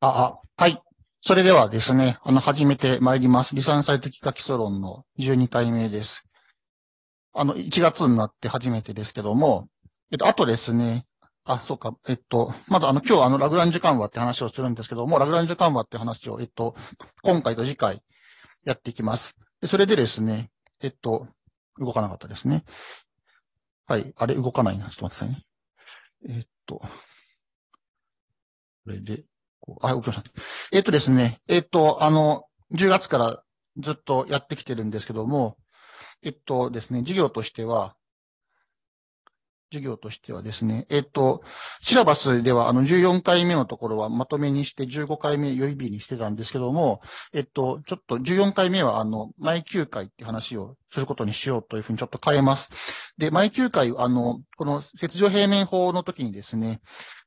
あ、あ、はい。それではですね、あの、始めてまいります。離散最適化基礎論の12回目です。あの、1月になって初めてですけども、えっと、あとですね、あ、そうか、えっと、まずあの、今日あの、ラグランジュ緩和って話をするんですけども、ラグランジュ緩和って話を、えっと、今回と次回やっていきます。でそれでですね、えっと、動かなかったですね。はい、あれ動かないな。ちょっと待ってくださいね。えっと、これで、あ、ご苦さん。えっ、とですね、えっ、と、あの、10月からずっとやってきてるんですけども、えっとですね、授業としては、授業としてはですね、えっと、シラバスではあの14回目のところはまとめにして15回目予備日にしてたんですけども、えっと、ちょっと14回目はあの、毎9回って話をすることにしようというふうにちょっと変えます。で、毎9回、あの、この切除平面法の時にですね、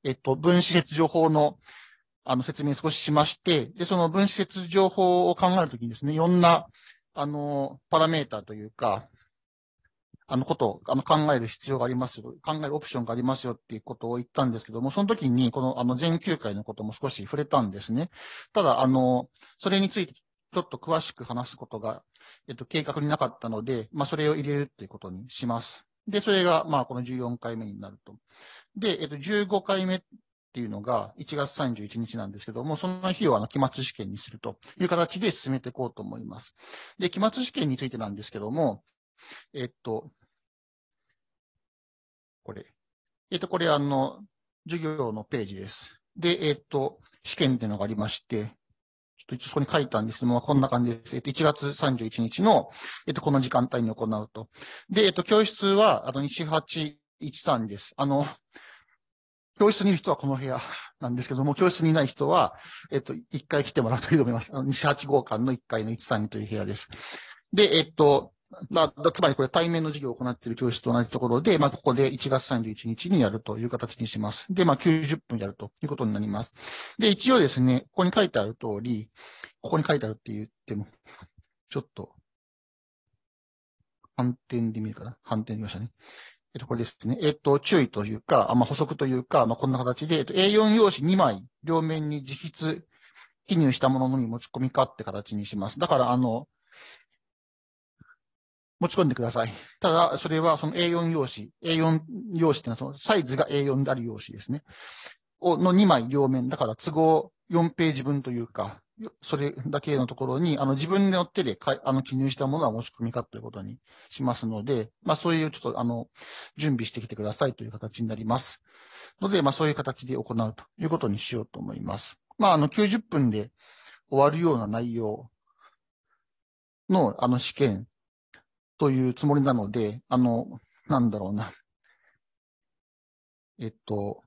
えっと、分子切除法のあの、説明少ししまして、で、その分子説情報を考えるときにですね、いろんな、あの、パラメータというか、あのことをあの考える必要がありますよ。考えるオプションがありますよっていうことを言ったんですけども、その時にこのあの全9回のことも少し触れたんですね。ただ、あの、それについてちょっと詳しく話すことが、えっと、計画になかったので、まあ、それを入れるっていうことにします。で、それが、まあ、この14回目になると。で、えっと、15回目っていうのが1月31日なんですけども、その日をあの期末試験にするという形で進めていこうと思います。で、期末試験についてなんですけども、えっと、これ、えっと、これあの、授業のページです。で、えっと、試験っていうのがありまして、ちょっとそこに書いたんですけども、こんな感じです。えっと、1月31日の、えっと、この時間帯に行うと。で、えっと、教室は、あの、2813です。あの、教室にいる人はこの部屋なんですけども、教室にいない人は、えっと、1階来てもらうといいと思います。あの西8号館の1階の132という部屋です。で、えっと、まあ、つまりこれ対面の授業を行っている教室と同じところで、まあ、ここで1月31日にやるという形にします。で、まあ、90分やるということになります。で、一応ですね、ここに書いてある通り、ここに書いてあるって言っても、ちょっと、反転で見るかな反転で見ましたね。えっと、これですね。えっと、注意というか、まあ、補足というか、まあ、こんな形で、えっと、A4 用紙2枚、両面に自筆記入したもののみ持ち込みかって形にします。だから、あの、持ち込んでください。ただ、それはその A4 用紙、A4 用紙っていうのはそのサイズが A4 である用紙ですね。の2枚両面。だから都合4ページ分というか、それだけのところに、あの自分の手でかあの記入したものは申し込みかということにしますので、まあそういうちょっとあの、準備してきてくださいという形になります。ので、まあそういう形で行うということにしようと思います。まああの90分で終わるような内容のあの試験というつもりなので、あの、なんだろうな。えっと、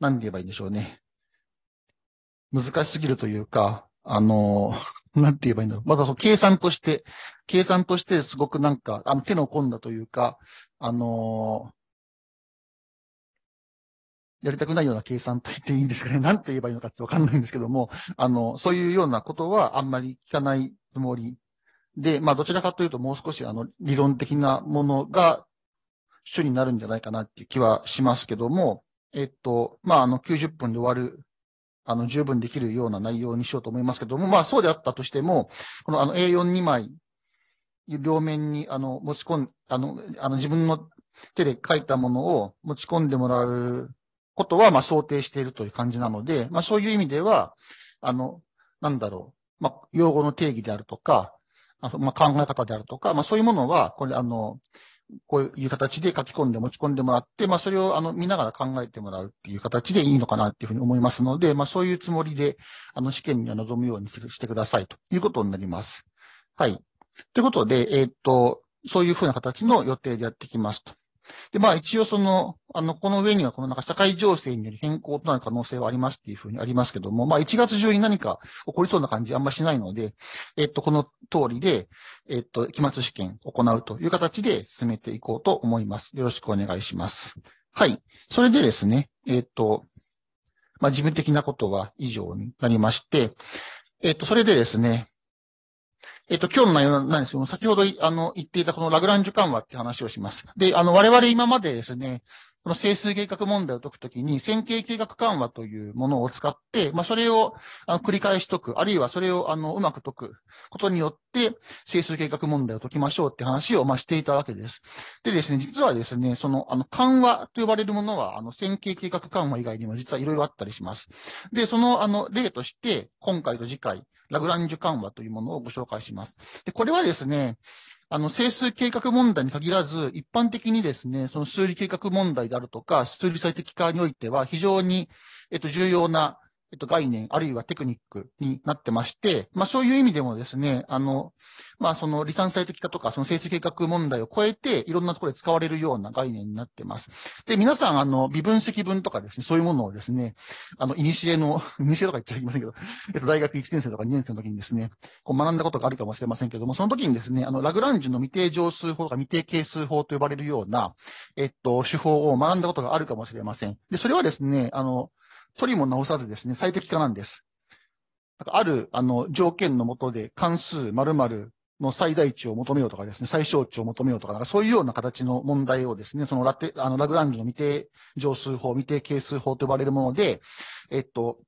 何て言えばいいんでしょうね。難しすぎるというか、あの、なんて言えばいいんだろう。まだその計算として、計算としてすごくなんか、あの手の込んだというか、あのやりたくないような計算と言っていいんですかね。なんて言えばいいのかってわかんないんですけども、あの、そういうようなことはあんまり聞かないつもりで、まあどちらかというともう少しあの理論的なものが主になるんじゃないかなっていう気はしますけども、えっと、まああの90分で終わるあの、十分できるような内容にしようと思いますけども、まあ、そうであったとしても、この、あの、A42 枚、両面に、あの、持ち込ん、あの、あの、自分の手で書いたものを持ち込んでもらうことは、まあ、想定しているという感じなので、まあ、そういう意味では、あの、なんだろう、まあ、用語の定義であるとか、あのまあ、考え方であるとか、まあ、そういうものは、これ、あの、こういう形で書き込んで持ち込んでもらって、まあ、それをあの見ながら考えてもらうっていう形でいいのかなっていうふうに思いますので、まあ、そういうつもりで、あの、試験には臨むようにしてくださいということになります。はい。ということで、えー、っと、そういうふうな形の予定でやってきますと。で、まあ一応その、あの、この上にはこのなんか社会情勢による変更となる可能性はありますっていうふうにありますけども、まあ1月中に何か起こりそうな感じあんましないので、えっと、この通りで、えっと、期末試験行うという形で進めていこうと思います。よろしくお願いします。はい。それでですね、えっと、まあ事務的なことは以上になりまして、えっと、それでですね、えっと、今日の内容なんですけども、先ほど、あの、言っていたこのラグランジュ緩和っていう話をします。で、あの、我々今までですね、この整数計画問題を解くときに、線形計画緩和というものを使って、まあ、それをあの繰り返し解く、あるいはそれをあのうまく解くことによって、整数計画問題を解きましょうって話を、まあ、していたわけです。でですね、実はですね、その、あの、緩和と呼ばれるものは、あの、線形計画緩和以外にも実はいろいろあったりします。で、その、あの、例として、今回と次回、ラグランジュ緩和というものをご紹介します。でこれはですね、あの、整数計画問題に限らず、一般的にですね、その数理計画問題であるとか、数理最適化においては非常に、えっと、重要なえっと、概念、あるいはテクニックになってまして、まあ、そういう意味でもですね、あの、まあ、その、離散最適化とか、その政治計画問題を超えて、いろんなところで使われるような概念になってます。で、皆さん、あの、微分積分とかですね、そういうものをですね、あの、いにしえの、いにしえとか言っちゃいけませんけど、えっと、大学1年生とか2年生の時にですね、こう学んだことがあるかもしれませんけども、その時にですね、あの、ラグランジュの未定乗数法とか未定係数法と呼ばれるような、えっと、手法を学んだことがあるかもしれません。で、それはですね、あの、取りも直さずですね、最適化なんです。ある、あの、条件のもとで関数〇〇の最大値を求めようとかですね、最小値を求めようとか、かそういうような形の問題をですね、そのラテ、あの、ラグランジュの未定乗数法、未定係数法と呼ばれるもので、えっと、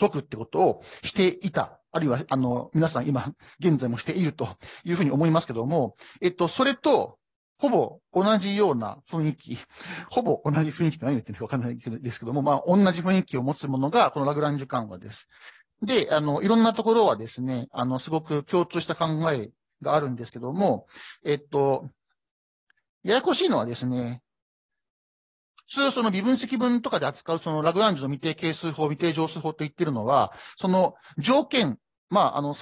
解くってことをしていた。あるいは、あの、皆さん今、現在もしているというふうに思いますけども、えっと、それと、ほぼ同じような雰囲気、ほぼ同じ雰囲気って何言ってるかわかんないですけども、まあ、同じ雰囲気を持つものが、このラグランジュ緩和です。で、あの、いろんなところはですね、あの、すごく共通した考えがあるんですけども、えっと、ややこしいのはですね、普通その微分積分とかで扱うそのラグランジュの未定係数法、未定乗数法と言ってるのは、その条件、まあ、あの、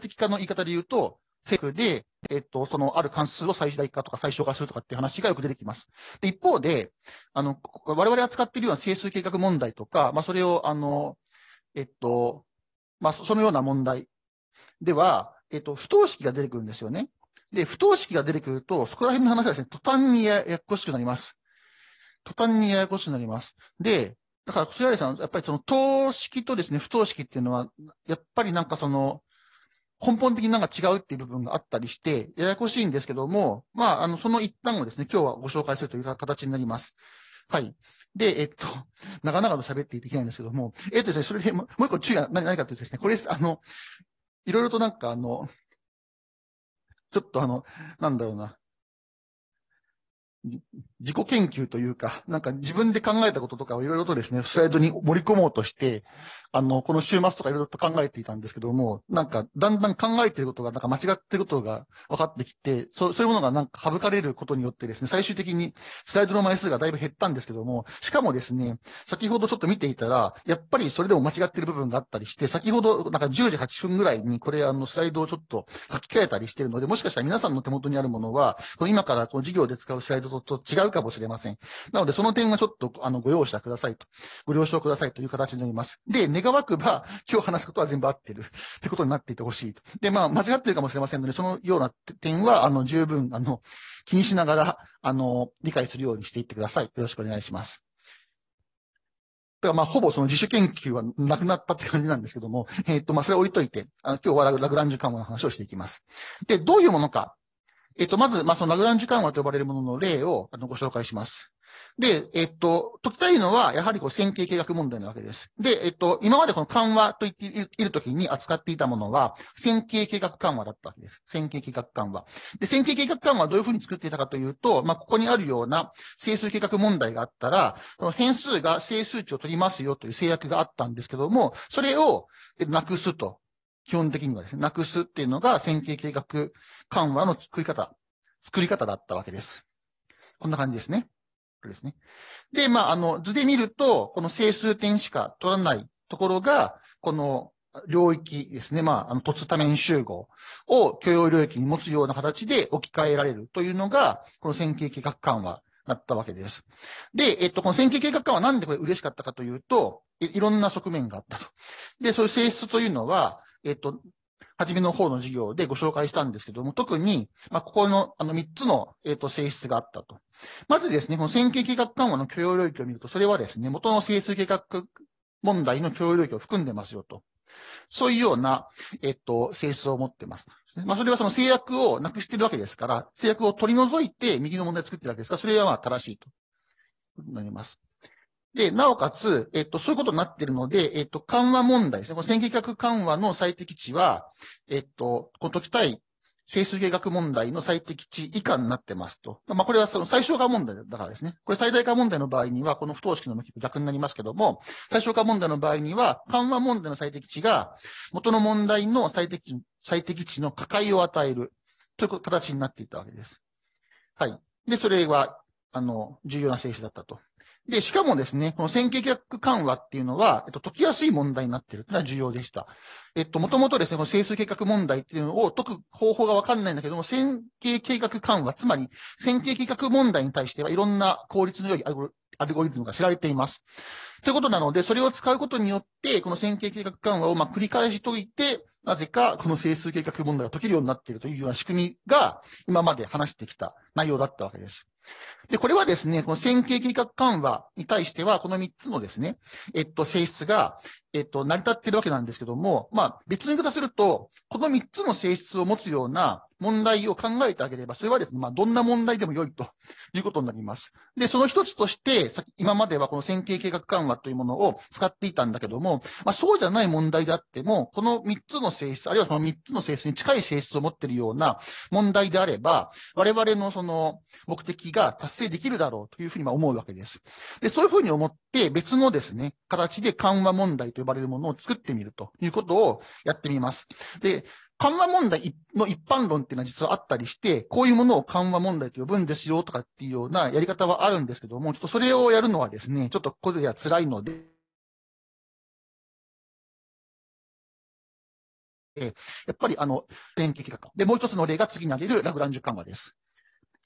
的化の言い方で言うと、政府で、えっと、そのある関数を最大化とか最小化するとかっていう話がよく出てきます。で、一方で、あの、我々扱っているような整数計画問題とか、まあ、それを、あの、えっと、まあ、そのような問題では、えっと、不等式が出てくるんですよね。で、不等式が出てくると、そこら辺の話はですね、途端にややこしくなります。途端にややこしくなります。で、だから、それはですね、やっぱりその等式とですね、不等式っていうのは、やっぱりなんかその、根本的になんか違うっていう部分があったりして、ややこしいんですけども、まあ、あの、その一端をですね、今日はご紹介するという形になります。はい。で、えっと、長々と喋っていきないんですけども、えっとですね、それでもう一個注意が何何かというとですね、これ、あの、いろいろとなんかあの、ちょっとあの、なんだろうな、自己研究というか、なんか自分で考えたこととかをいろいろとですね、スライドに盛り込もうとして、あの、この週末とかいろいろと考えていたんですけども、なんかだんだん考えてることが、なんか間違っていることが分かってきて、そうそういうものがなんか省かれることによってですね、最終的にスライドの枚数がだいぶ減ったんですけども、しかもですね、先ほどちょっと見ていたら、やっぱりそれでも間違っている部分があったりして、先ほどなんか10時8分ぐらいにこれあの、スライドをちょっと書き換えたりしているので、もしかしたら皆さんの手元にあるものは、今からこの授業で使うスライドと違ううかもしれません。なので、その点はちょっと、あの、ご容赦くださいと。ご了承くださいという形になります。で、願わくば、今日話すことは全部合ってる。ってことになっていてほしいと。で、まあ、間違ってるかもしれませんので、そのような点は、あの、十分、あの、気にしながら、あの、理解するようにしていってください。よろしくお願いします。だからまあ、ほぼその自主研究はなくなったって感じなんですけども、えっ、ー、と、まあ、それ置いといて、あの今日はラグランジュ緩和の話をしていきます。で、どういうものかえっと、まず、まあ、そのラグランジ間和と呼ばれるものの例をあのご紹介します。で、えっと、解きたいのは、やはりこう線形計画問題なわけです。で、えっと、今までこの緩和と言っているときに扱っていたものは、線形計画緩和だったわけです。線形計画緩和。で、線形計画緩和はどういうふうに作っていたかというと、まあ、ここにあるような整数計画問題があったら、その変数が整数値を取りますよという制約があったんですけども、それをなくすと。基本的にはですね、なくすっていうのが線形計画緩和の作り方、作り方だったわけです。こんな感じですね。これですね。で、まあ、あの、図で見ると、この整数点しか取らないところが、この領域ですね、まあ、あの、突多面集合を許容領域に持つような形で置き換えられるというのが、この線形計画緩和だったわけです。で、えっと、この線形計画緩和なんでこれ嬉しかったかというと、いろんな側面があったと。で、そういう性質というのは、えっと、初めの方の授業でご紹介したんですけども、特に、まあ、ここの、あの、3つの、えっ、と、性質があったと。まずですね、この線形計画緩和の許容領域を見ると、それはですね、元の整数計画問題の許容領域を含んでますよと。そういうような、えっ、と、性質を持ってます。まあ、それはその制約をなくしてるわけですから、制約を取り除いて右の問題を作ってるわけですから、それはまあ、正しいと。なります。で、なおかつ、えっと、そういうことになっているので、えっと、緩和問題ですね。この選挙企画緩和の最適値は、えっと、このたい整数計学問題の最適値以下になってますと。まあ、これはその最小化問題だからですね。これ最大化問題の場合には、この不等式の逆になりますけども、最小化問題の場合には、緩和問題の最適値が、元の問題の最適値、最適値の価解を与えるという形になっていたわけです。はい。で、それは、あの、重要な性質だったと。で、しかもですね、この先景客緩和っていうのは、えっと、解きやすい問題になっているというのは重要でした。えっと、もともとですね、この整数計画問題っていうのを解く方法がわかんないんだけども、線形計画緩和、つまり、線形計画問題に対してはいろんな効率の良いアルゴリズムが知られています。ということなので、それを使うことによって、この線形計画緩和をま繰り返し解いて、なぜかこの整数計画問題が解けるようになっているというような仕組みが、今まで話してきた内容だったわけです。で、これはですね、この線形計画緩和に対しては、この3つのですね、えっと、性質が、えっと、成り立ってるわけなんですけども、まあ、別の言い方すると、この3つの性質を持つような問題を考えてあげれば、それはですね、まあ、どんな問題でも良いと いうことになります。で、その一つとして、さっき今まではこの線形計画緩和というものを使っていたんだけども、まあ、そうじゃない問題であっても、この3つの性質、あるいはその3つの性質に近い性質を持っているような問題であれば、我々のその目的が達成できるだろうというふうに思うわけです。で、そういうふうに思って、別のですね、形で緩和問題と呼ばれるものを作ってみるということをやってみます。で、緩和問題の一般論っていうのは実はあったりして、こういうものを緩和問題と呼ぶんですよとかっていうようなやり方はあるんですけども、ちょっとそれをやるのはですね、ちょっとここでは辛いので、やっぱりあの、電気幾何で、もう一つの例が次に挙げるラグランジュ緩和です。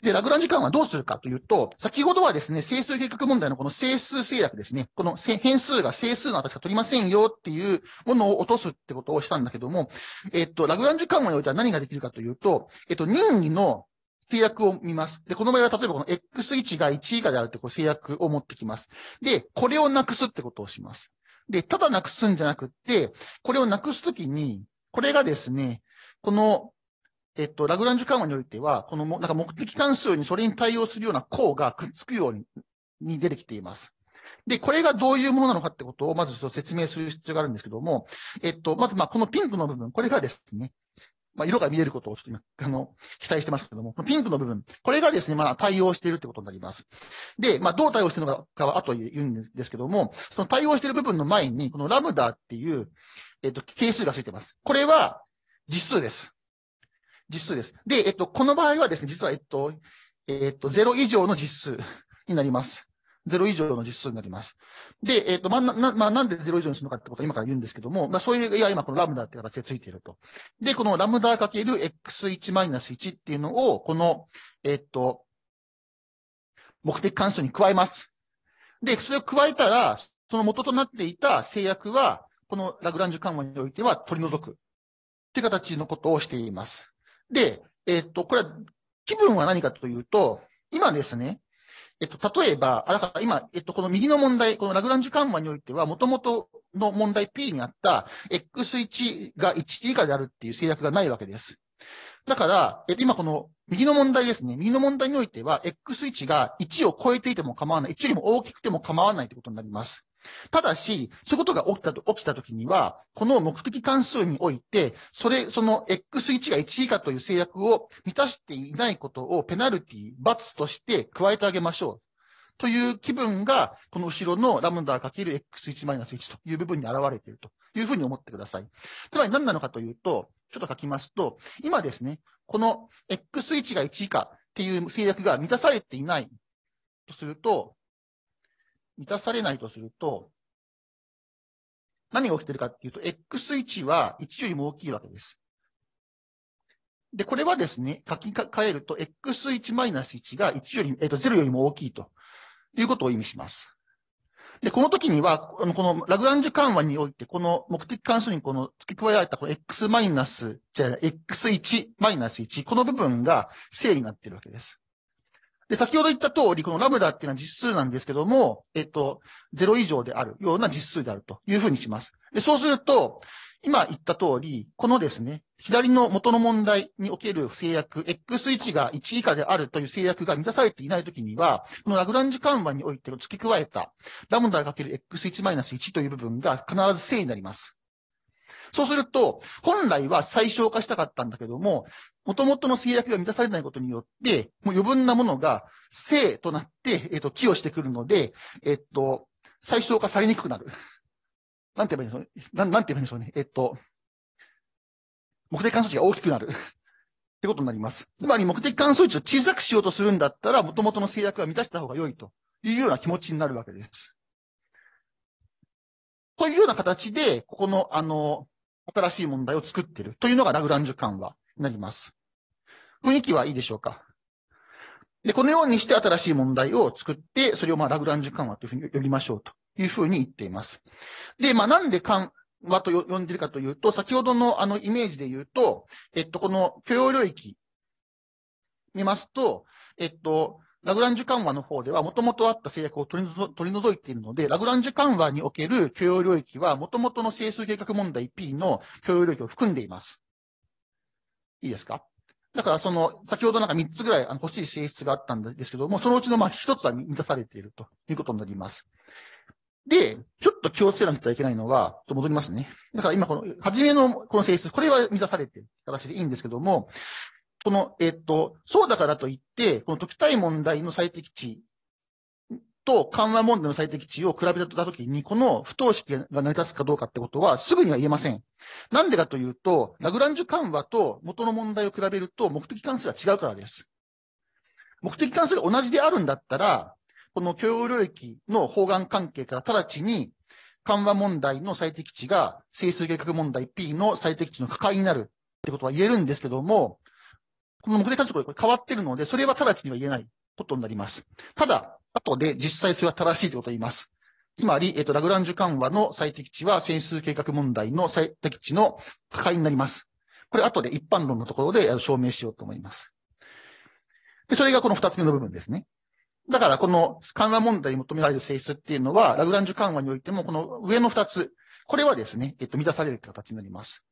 で、ラグランジ間はどうするかというと、先ほどはですね、整数計画問題のこの整数制約ですね、この変数が整数の値しか取りませんよっていうものを落とすってことをしたんだけども、えっと、ラグランジ間はにおいては何ができるかというと、えっと、任意の制約を見ます。で、この場合は例えばこの x1 が1以下であるってこう制約を持ってきます。で、これをなくすってことをします。で、ただなくすんじゃなくって、これをなくすときに、これがですね、このえっと、ラグランジュ緩和においては、このも、なんか目的関数にそれに対応するような項がくっつくように、に出てきています。で、これがどういうものなのかってことを、まずちょっと説明する必要があるんですけども、えっと、まず、まあ、このピンクの部分、これがですね、まあ、色が見えることをちょっと今、あの、期待してますけども、このピンクの部分、これがですね、まあ、対応しているってことになります。で、まあ、どう対応しているのかは後で言うんですけども、その対応している部分の前に、このラムダっていう、えっと、係数がついてます。これは、実数です。実数です。で、えっと、この場合はですね、実は、えっと、えっと、0以上の実数になります。0以上の実数になります。で、えっ、と、まあ、な、まあ、なんで0以上にするのかってことを今から言うんですけども、まあ、そういう、いや、今このラムダって形でついていると。で、このラムダかける x1-1 っていうのを、この、えっ、と、目的関数に加えます。で、それを加えたら、その元となっていた制約は、このラグランジュ緩和においては取り除く。っていう形のことをしています。で、えっと、これは気分は何かというと、今ですね、えっと、例えば、あ、だから今、えっと、この右の問題、このラグランジュカンマにおいては、もともとの問題 P にあった X1 が1以下であるっていう制約がないわけです。だから、え今この右の問題ですね。右の問題においては、X1 が1を超えていても構わない。1よりも大きくても構わないということになります。ただし、そういうことが起きたと、起きたときには、この目的関数において、それ、その X1 が1以下という制約を満たしていないことをペナルティ、罰として加えてあげましょう。という気分が、この後ろのラムダ ×x1-1 という部分に現れているというふうに思ってください。つまり何なのかというと、ちょっと書きますと、今ですね、この x1 が1以下っていう制約が満たされていないとすると、満たされないとすると、何が起きてるかっていうと、X 1は1よりも大きいわけです。で、これはですね、書き換えると、x1-1 が1より、えっ、ー、と、0よりも大きいということを意味します。で、この時には、このラグランジュ緩和において、この目的関数にこの付け加えられたこの x- じゃあ x1-1、この部分が正になっているわけです。で、先ほど言った通り、このラムダっていうのは実数なんですけども、えっと、0以上であるような実数であるというふうにします。で、そうすると、今言った通り、このですね、左の元の問題における制約、x1 が1以下であるという制約が満たされていないときには、このラグランジ緩和において付け加えた、ラムダ ×x1-1 という部分が必ず正になります。そうすると、本来は最小化したかったんだけども、元々の制約が満たされないことによって、もう余分なものが性となって、えっ、と、寄与してくるので、えっと、最小化されにくくなる。なんて言えばいいんでしょうね。なんて言えばいいんでしょうね。えっと、目的関数値が大きくなる。ってことになります。つまり目的関数値を小さくしようとするんだったら、元々の制約は満たした方が良いというような気持ちになるわけです。というような形で、ここの、あの、新しい問題を作ってるというのがラグランジュ緩はなります。雰囲気はいいでしょうかで、このようにして新しい問題を作って、それをまあラグランジュ緩和というふうに呼びましょうというふうに言っています。で、まあなんで緩和と呼んでるかというと、先ほどのあのイメージで言うと、えっと、この許容領域見ますと、えっと、ラグランジュ緩和の方では、もともとあった制約を取り取り除いているので、ラグランジュ緩和における許容領域は、もともとの整数計画問題 P の許容領域を含んでいます。いいですかだからその、先ほどなんか3つぐらい欲しい性質があったんですけども、そのうちのまあ1つは満たされているということになります。で、ちょっと気をつけなくてはいけないのは、ちょっと戻りますね。だから今この、初めのこの性質、これは満たされている形でいいんですけども、この、えっと、そうだからといって、この解きたい問題の最適値と緩和問題の最適値を比べたときに、この不等式が成り立つかどうかってことは、すぐには言えません。なんでかというと、ラグランジュ緩和と元の問題を比べると、目的関数が違うからです。目的関数が同じであるんだったら、この許容領域の方眼関係から直ちに、緩和問題の最適値が整数計画問題 P の最適値の抱解になるってことは言えるんですけども、この目的関数これ変わってるので、それは直ちには言えないことになります。ただ、後で実際それは正しいということを言います。つまり、えっ、と、ラグランジュ緩和の最適値は整数計画問題の最適値の高いになります。これ後で一般論のところで証明しようと思います。で、それがこの二つ目の部分ですね。だから、この緩和問題に求められる性質っていうのは、ラグランジュ緩和においても、この上の二つ、これはですね、えっと、満たされる形になります。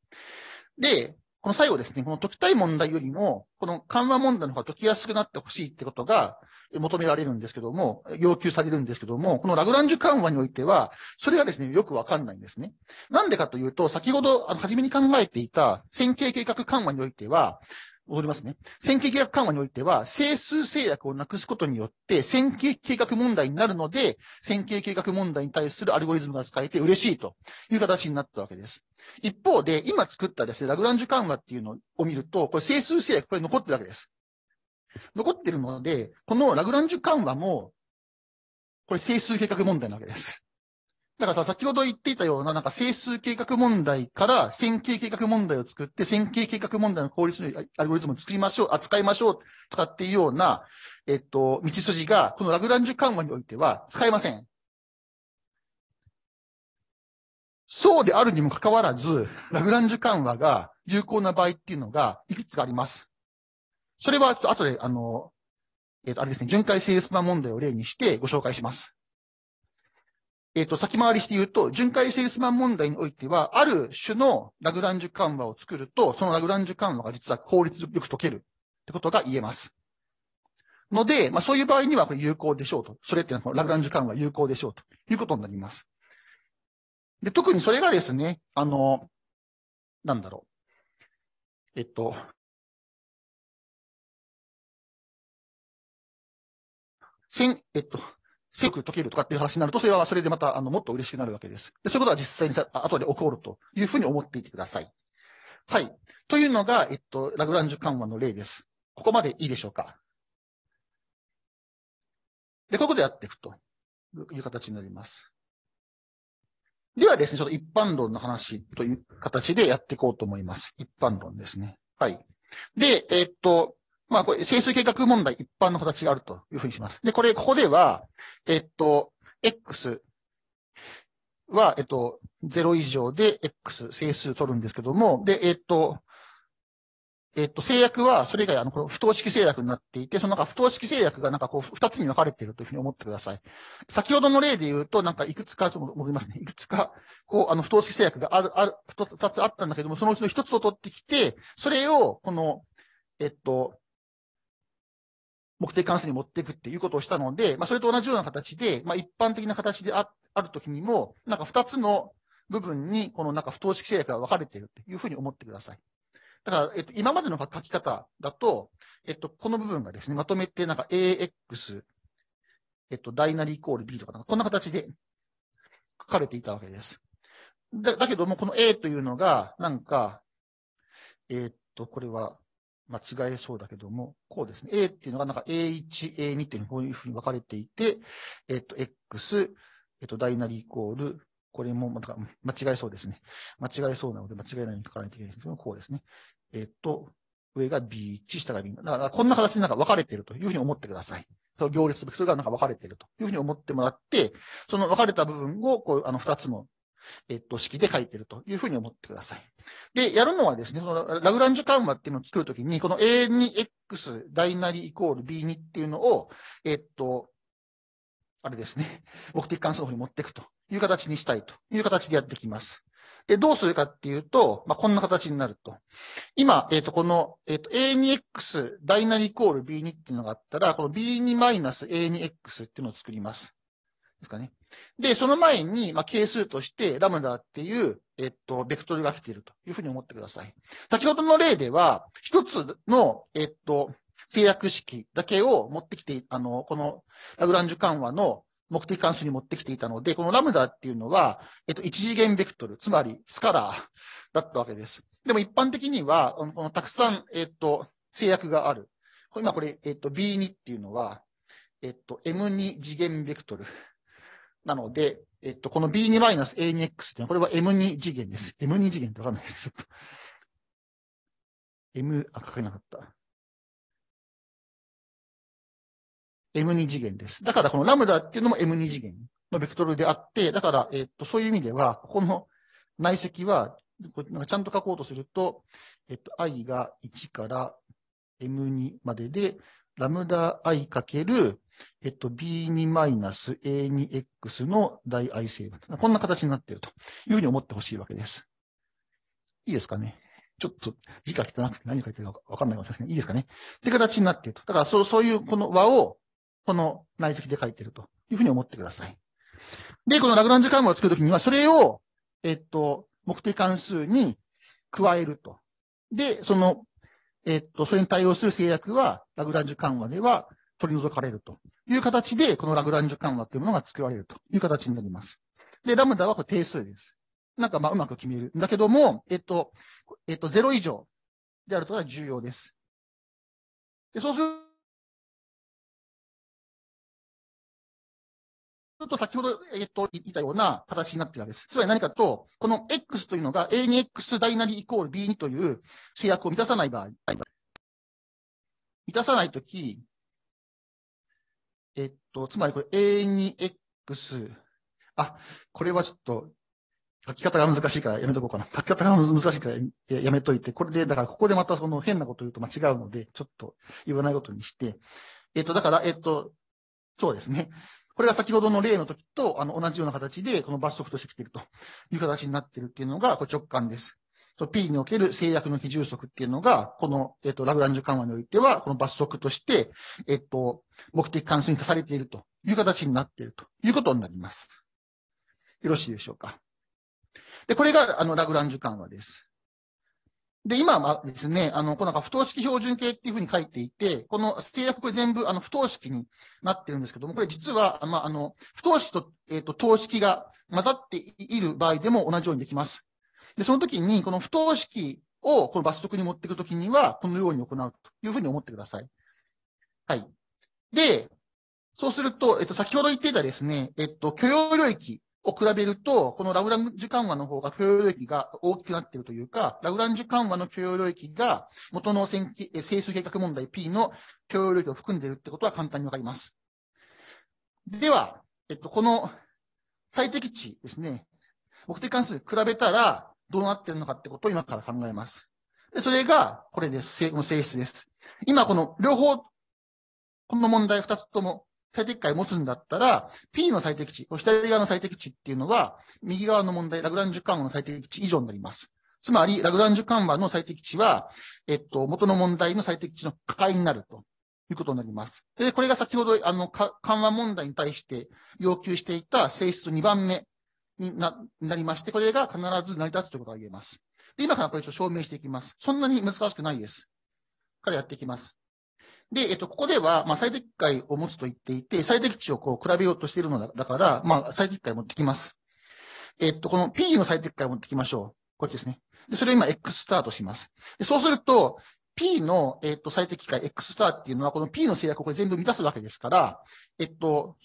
で、この最後ですね、この解きたい問題よりも、この緩和問題の方が解きやすくなってほしいってことが求められるんですけども、要求されるんですけども、このラグランジュ緩和においては、それがですね、よくわかんないんですね。なんでかというと、先ほど、あの、初めに考えていた線形計画緩和においては、戻りますね。線形計画緩和においては、整数制約をなくすことによって、線形計画問題になるので、線形計画問題に対するアルゴリズムが使えて嬉しいという形になったわけです。一方で、今作ったですね、ラグランジュ緩和っていうのを見ると、これ整数制約、これ残ってるわけです。残ってるので、このラグランジュ緩和も、これ整数計画問題なわけです。だからさ、先ほど言っていたような、なんか整数計画問題から線形計画問題を作って、線形計画問題の効率のアルゴリズムを作りましょう、扱いましょうとかっていうような、えっと、道筋が、このラグランジュ緩和においては使えません。そうであるにもかかわらず、ラグランジュ緩和が有効な場合っていうのが、いくつかあります。それは、後で、あの、えっ、ー、と、あれですね、巡回セールスマン問題を例にしてご紹介します。えっ、ー、と、先回りして言うと、巡回セールスマン問題においては、ある種のラグランジュ緩和を作ると、そのラグランジュ緩和が実は効率よく解けるってことが言えます。ので、まあそういう場合にはこれ有効でしょうと。それっていうのはラグランジュ緩和有効でしょうということになります。で、特にそれがですね、あの、なんだろう。えっと、せん、えっと、セく解けるとかっていう話になると、それはそれでまた、あの、もっと嬉しくなるわけです。で、そういうことは実際にさ、後で起こるというふうに思っていてください。はい。というのが、えっと、ラグランジュ緩和の例です。ここまでいいでしょうか。で、ここでやっていくという形になります。ではですね、ちょっと一般論の話という形でやっていこうと思います。一般論ですね。はい。で、えー、っと、まあ、これ、整数計画問題一般の形があるというふうにします。で、これ、ここでは、えー、っと、x は、えっと、0以上で x 整数取るんですけども、で、えっと、えっと、制約は、それ以外、あの、この不等式制約になっていて、そのなんか不等式制約がなんかこう、二つに分かれているというふうに思ってください。先ほどの例で言うと、なんかいくつか、ちょっと戻りますね。いくつか、こう、あの、不等式制約がある、ある、二つあったんだけども、そのうちの一つを取ってきて、それを、この、えっと、目的関数に持っていくっていうことをしたので、まあ、それと同じような形で、まあ、一般的な形であ、あるときにも、なんか二つの部分に、このなんか不等式制約が分かれているというふうに思ってください。だから、えっと、今までの書き方だと、えっと、この部分がですね、まとめてなんか AX、えっと、ダイナリーイコール B とかこんな形で書かれていたわけです。だだけども、この A というのが、なんか、えっと、これは間違えそうだけども、こうですね。A っていうのがなんか A1、A2 っていうこういうふうに分かれていて、えっと、X、えっと、ダイナリーイコール、これも、また間違えそうですね。間違えそうなので、間違えないように書かないといけないんですけど、こうですね。えっと、上が B1、下が B2。だからこんな形でなんか分かれているというふうに思ってください。その行列ベクトルがなんか分かれているというふうに思ってもらって、その分かれた部分を、こう、あの、二つの、えっと、式で書いているというふうに思ってください。で、やるのはですね、そのラグランジュ緩和っていうのを作るときに、この A2X 大なりイコール B2 っていうのを、えっと、あれですね、目的関数の方に持っていくという形にしたいという形でやっていきます。で、どうするかっていうと、まあ、こんな形になると。今、えっ、ー、と、この、えっ、ー、と、A2X、ダイナイコール B2 っていうのがあったら、この B2-A2X っていうのを作ります。ですかね。で、その前に、まあ、係数として、ラムダっていう、えっと、ベクトルが来ているというふうに思ってください。先ほどの例では、一つの、えっと、制約式だけを持ってきて、あの、このラグランジュ緩和の目的関数に持ってきていたので、このラムダっていうのは、えっと、一次元ベクトル、つまりスカラーだったわけです。でも一般的には、このたくさん、えっと、制約がある。今これ、えっと、B2 っていうのは、えっと、M2 次元ベクトル。なので、えっと、この B2-A2X っていうのは、これは M2 次元です。M2 次元ってわかんないです。M、あ、書けなかった。M2 次元です。だからこのラムダっていうのも M2 次元のベクトルであって、だから、えっと、そういう意味では、ここの内積は、ちゃんと書こうとすると、えっと、i が1から M2 までで、ラムダ i かける、えっと、b2 マイナス a2x の大 i 成分。こんな形になっているというふうに思ってほしいわけです。いいですかね。ちょっと字が汚くて何書いてるかわかんないかもしれいいですかね。って形になっていると。だからそう、そういうこの和をこの内積で書いてるというふうに思ってください。で、このラグランジュ関和を作るときには、それを、えっと、目的関数に加えると。で、その、えっと、それに対応する制約は、ラグランジュ緩和では取り除かれるという形で、このラグランジュ緩和というものが作られるという形になります。で、ラムダはこれ定数です。なんか、まあ、うまく決める。だけども、えっと、えっと、0以上であるとは重要です。でそうするっと先ほど、えっと、言ったような形になってるわけです。つまり何かと、この X というのが A2X 大なりイコール B2 という制約を満たさない場合、満たさないとき、えっと、つまりこれ A2X、あ、これはちょっと、書き方が難しいからやめとこうかな。書き方が難しいからやめといて、これで、だからここでまたその変なこと言うと間違うので、ちょっと言わないことにして。えっと、だから、えっと、そうですね。これが先ほどの例の時とあの同じような形で、この罰則としてきているという形になっているっていうのがこ直感です。P における制約の比重則っていうのが、この、えっと、ラグランジュ緩和においては、この罰則として、えっと、目的関数に足されているという形になっているということになります。よろしいでしょうか。で、これが、あの、ラグランジュ緩和です。で、今はですね、あの、このなんか不等式標準形っていうふうに書いていて、この制約これ全部、あの、不等式になってるんですけども、これ実は、まあ、あの、不等式と、えっ、ー、と、等式が混ざっている場合でも同じようにできます。で、その時に、この不等式を、この罰則に持っていくときには、このように行うというふうに思ってください。はい。で、そうすると、えっ、ー、と、先ほど言っていたですね、えっ、ー、と、許容領域を比べると、このラグランジュ緩和の方が許容領域が大きくなっているというか、ラグランジュ緩和の許容領域が元の整数計画問題 P の許容領域を含んでいるってことは簡単にわかります。では、えっと、この最適値ですね、目的関数比べたらどうなってるのかってことを今から考えます。でそれがこれです。この性質です。今この両方、この問題二つとも最適解持つんだったら、P の最適値、左側の最適値っていうのは、右側の問題、ラグランジュ緩和の最適値以上になります。つまり、ラグランジュ緩和の最適値は、えっと、元の問題の最適値の下解になるということになります。で、これが先ほど、あの、緩和問題に対して要求していた性質2番目にななりまして、これが必ず成り立つということが言えます。で、今からこれちょっと証明していきます。そんなに難しくないです。からやっていきます。で、えっと、ここでは、まあ、最適解を持つと言っていて、最適値をこう比べようとしているのだから、まあ、最適解を持ってきます。えっと、この P の最適解を持ってきましょう。こっちですね。で、それを今 X スタートします。でそうすると、P の、えっと、最適解 X スターっていうのは、この P の制約をこれ全部満たすわけですから、えっと、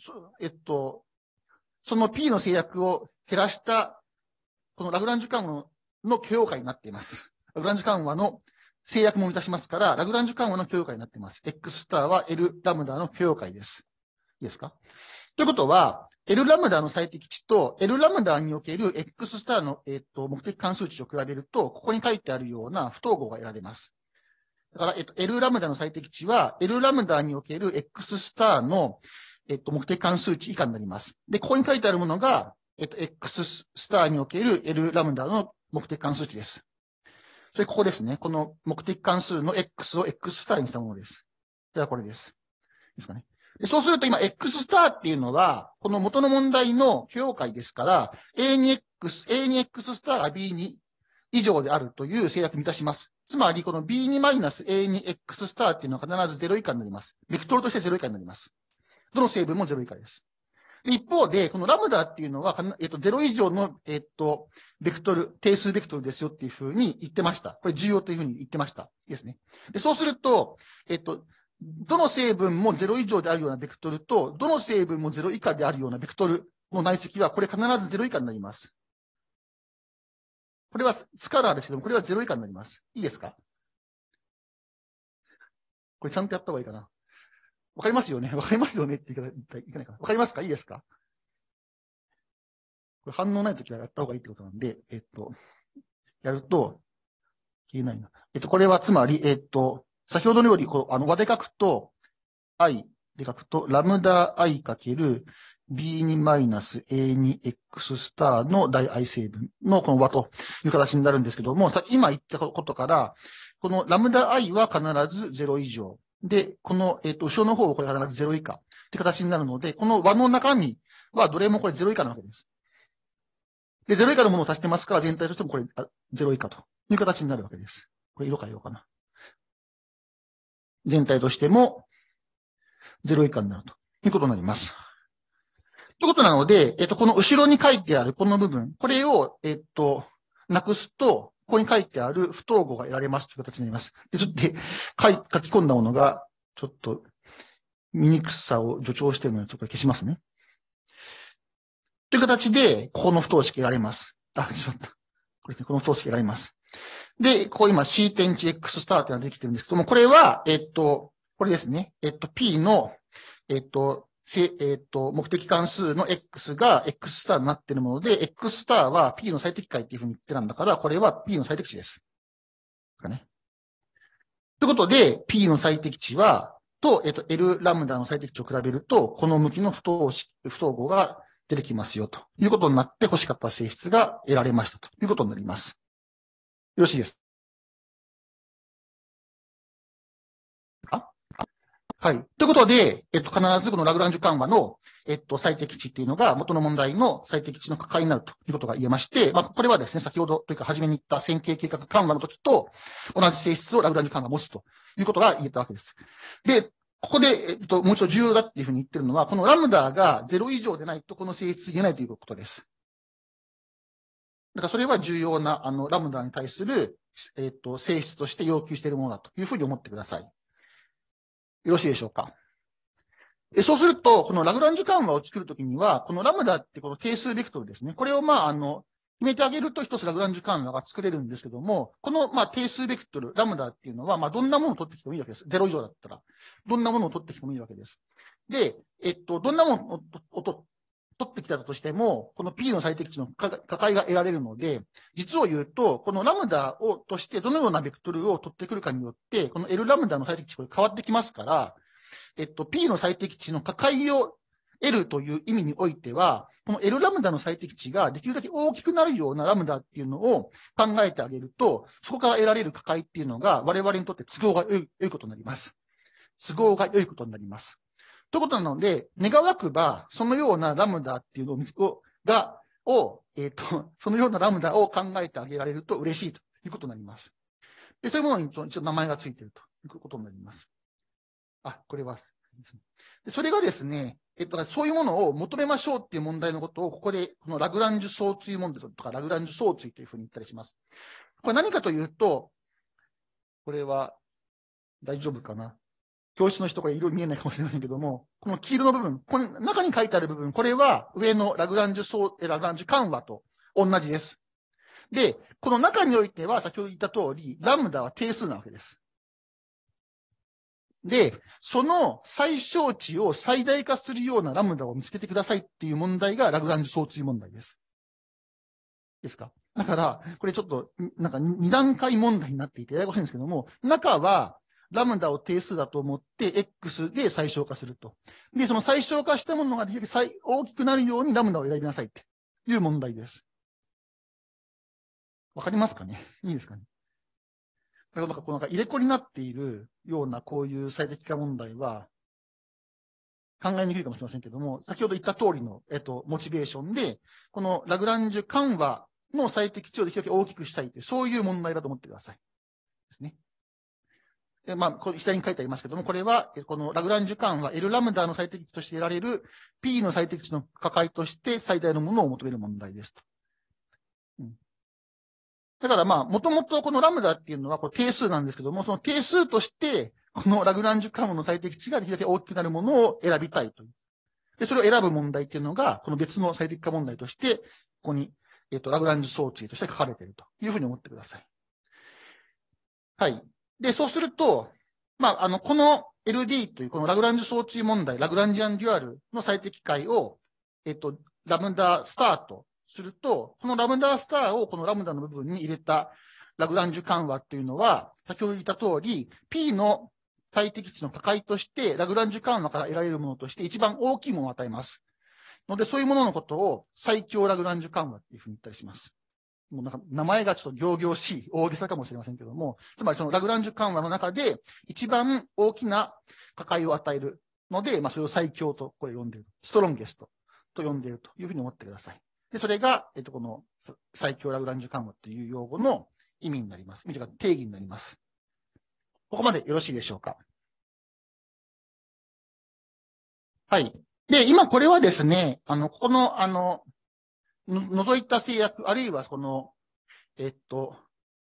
えっと、その P の制約を減らした、このラグランジュ和の許容解になっています。ラグランジュ緩和の制約も満たしますから、ラグランジュ緩和の許容解になっています。X スターは L ラムダの許容解です。いいですかということは、L ラムダの最適値と L ラムダにおける X スターの、えっと目的関数値を比べると、ここに書いてあるような不統合が得られます。だから、えっと、L ラムダの最適値は、L ラムダにおける X スターの、えっと、目的関数値以下になります。で、ここに書いてあるものが、えっと、X スターにおける L ラムダの目的関数値です。それここですね。この目的関数の x を x スターにしたものです。ではこれです。ですかね。そうすると今 x スターっていうのは、この元の問題の評価ですから、a に x a に x スターが b に以上であるという制約を満たします。つまり、この b 2 a に x スターっていうのは必ず0以下になります。ベクトルとして0以下になります。どの成分も0以下です。一方で、このラムダっていうのは、えっと、0以上の、えっと、ベクトル、定数ベクトルですよっていうふうに言ってました。これ重要というふうに言ってました。ですね。で、そうすると、えっと、どの成分も0以上であるようなベクトルと、どの成分も0以下であるようなベクトルの内積は、これ必ず0以下になります。これはスカラーですけども、これは0以下になります。いいですかこれちゃんとやった方がいいかな。わかりますよね わかりますよねって言い方、いかないかな。わかりますかいいですかこれ反応ないときはやった方がいいってことなんで、えっと、やると、消えないな。えっと、これはつまり、えっと、先ほどのより、この、あの、和で書くと、i で書くと、ラムダ i かける b2-a2x スターの大 i 成分のこの和という形になるんですけども、さ今言ったことから、このラムダ i は必ず0以上。で、この、えっ、ー、と、後ろの方をこれ必ず0以下って形になるので、この輪の中身はどれもこれ0以下なわけです。で、0以下のものを足してますから、全体としてもこれ0以下という形になるわけです。これ色変えようかな。全体としても0以下になるということになります。ということなので、えっ、ー、と、この後ろに書いてあるこの部分、これを、えっ、ー、と、なくすと、ここに書いてある不等号が得られますという形になります。で、ちょっとで書書き込んだものが、ちょっと醜さを助長しているので、ちょっと消しますね。という形で、ここの不等式得られます。あ、しまった。これですね、この不等式得られます。で、ここ今 C 点 1X スターというのができてるんですけども、これは、えっと、これですね。えっと、P の、えっと、せえっ、ー、と、目的関数の X が X スターになっているもので、X スターは P の最適解っていうふうに言ってたんだから、これは P の最適値です。かね。ということで、P の最適値は、と、えっ、ー、と、L ラムダの最適値を比べると、この向きの不等式、不等号が出てきますよ、ということになって欲しかった性質が得られました、ということになります。よろしいですはい。ということで、えっと、必ずこのラグランジュ緩和の、えっと、最適値っていうのが元の問題の最適値の抱えになるということが言えまして、まあ、これはですね、先ほどというか初めに言った線形計画緩和の時と同じ性質をラグランジュ緩和持つということが言えたわけです。で、ここで、えっと、もう一度重要だっていうふうに言ってるのは、このラムダが0以上でないとこの性質言えないということです。だからそれは重要な、あの、ラムダに対する、えっと、性質として要求しているものだというふうに思ってください。よろしいでしょうか。そうすると、このラグランジュ緩和を作るときには、このラムダってこの定数ベクトルですね。これをまあ、あの、決めてあげると一つラグランジュ緩和が作れるんですけども、このまあ定数ベクトル、ラムダっていうのは、まあどんなものを取ってきてもいいわけです。0以上だったら。どんなものを取ってきてもいいわけです。で、えっと、どんなものを取って、取ってきたとしても、この P の最適値の価解が得られるので、実を言うと、このラムダをとしてどのようなベクトルを取ってくるかによって、この L ラムダの最適値、これ変わってきますから、えっと、P の最適値の価解を得るという意味においては、この L ラムダの最適値ができるだけ大きくなるようなラムダっていうのを考えてあげると、そこから得られる価解っていうのが我々にとって都合が良いことになります。都合が良いことになります。ということなので、願わくば、そのようなラムダっていうのを、が、を、えっ、ー、と、そのようなラムダを考えてあげられると嬉しいということになります。で、そういうものに一応名前がついているということになります。あ、これは。でそれがですね、えっと、そういうものを求めましょうっていう問題のことを、ここで、このラグランジュ相対問題とか、ラグランジュ相対というふうに言ったりします。これ何かというと、これは大丈夫かな教室の人これ色見えないかもしれませんけども、この黄色の部分、この中に書いてある部分、これは上のラグランジュラグランジュ緩和と同じです。で、この中においては先ほど言った通り、ラムダは定数なわけです。で、その最小値を最大化するようなラムダを見つけてくださいっていう問題がラグランジュ相追問題です。ですか。だから、これちょっと、なんか二段階問題になっていてややこしいんですけども、中はラムダを定数だと思って、X で最小化すると。で、その最小化したものができる大きくなるようにラムダを選びなさいっていう問題です。わかりますかねいいですかねだからなんかこうなんか入れ子になっているようなこういう最適化問題は考えにくいかもしれませんけども、先ほど言った通りの、えっと、モチベーションで、このラグランジュ緩和の最適値をできるだけ大きくしたいという、そういう問題だと思ってください。で、まあ、これ左に書いてありますけども、これは、このラグランジュ間は L ラムダの最適値として得られる P の最適値の価解として最大のものを求める問題ですと。うん、だからまあ、もともとこのラムダっていうのはこれ定数なんですけども、その定数として、このラグランジュ間の最適値ができるだけ大きくなるものを選びたいという。で、それを選ぶ問題っていうのが、この別の最適化問題として、ここに、えっ、ー、と、ラグランジュ装置として書かれているというふうに思ってください。はい。で、そうすると、まあ、あの、この LD という、このラグランジュ装置問題、ラグランジアンデュアルの最適解を、えっと、ラムダスターとすると、このラムダスターをこのラムダの部分に入れたラグランジュ緩和というのは、先ほど言った通り、P の最適値の破解として、ラグランジュ緩和から得られるものとして一番大きいものを与えます。ので、そういうもののことを最強ラグランジュ緩和っていうふうに言ったりします。もうなんか名前がちょっと行々しい、大げさかもしれませんけども、つまりそのラグランジュ緩和の中で一番大きな破壊を与えるので、まあ、それを最強とこれ呼んでいる。ストロンゲストと呼んでいるというふうに思ってください。で、それが、えっと、この最強ラグランジュ緩和という用語の意味になります。意味というか定義になります。ここまでよろしいでしょうか。はい。で、今これはですね、あの、ここの、あの、除いた制約、あるいはこの、えっと、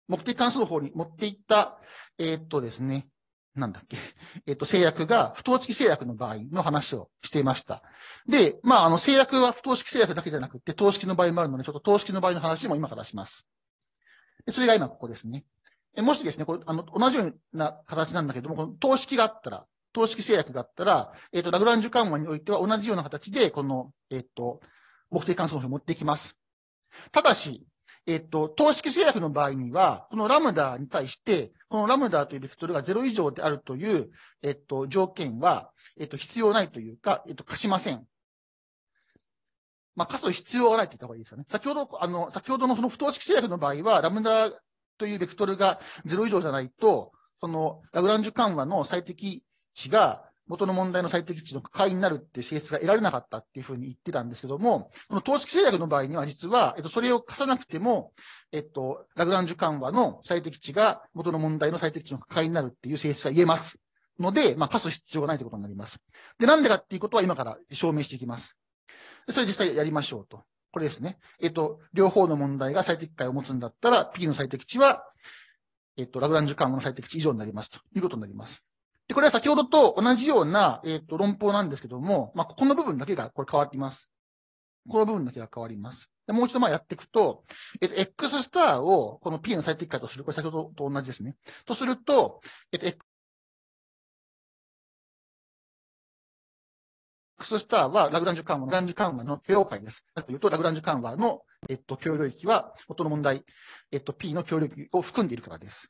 目的関数の方に持っていった、えっとですね、なんだっけ、えっと、制約が不等式制約の場合の話をしていました。で、まあ、あの、制約は不等式制約だけじゃなくて、等式の場合もあるので、ちょっと等式の場合の話も今からします。それが今ここですね。もしですね、これ、あの、同じような形なんだけども、この等式があったら、等式制約があったら、えっ、と、ラグランジュ緩和においては同じような形で、この、えっ、と、目的関数のを持ってきます。ただし、えっと、等式制約の場合には、このラムダに対して、このラムダというベクトルが0以上であるという、えっと、条件は、えっと、必要ないというか、えっと、貸しません。まあ、貸す必要がないと言った方がいいですよね。先ほど、あの、先ほどのその不等式制約の場合は、ラムダというベクトルが0以上じゃないと、その、ラグランジュ緩和の最適値が、元の問題の最適値の解になるっていう性質が得られなかったっていうふうに言ってたんですけども、この等式制約の場合には実は、えっと、それを課さなくても、えっと、ラグランジュ緩和の最適値が元の問題の最適値の解になるっていう性質が言えます。ので、まあ、パす必要がないということになります。で、なんでかっていうことは今から証明していきます。それ実際やりましょうと。これですね。えっと、両方の問題が最適解を持つんだったら、P の最適値は、えっと、ラグランジュ緩和の最適値以上になりますということになります。で、これは先ほどと同じような、えっ、ー、と、論法なんですけども、まあ、ここの部分だけがこれ変わっています。この部分だけが変わります。でもう一度まあやっていくと、えっと、X スターをこの P の最適化とする。これ先ほどと同じですね。とすると、えっと、X スターはラグランジュ緩和、ラグランジュ緩和の和解です。というと、ラグランジュ緩和のえっと、共領域は、元の問題、えっと、P の共領域を含んでいるからです。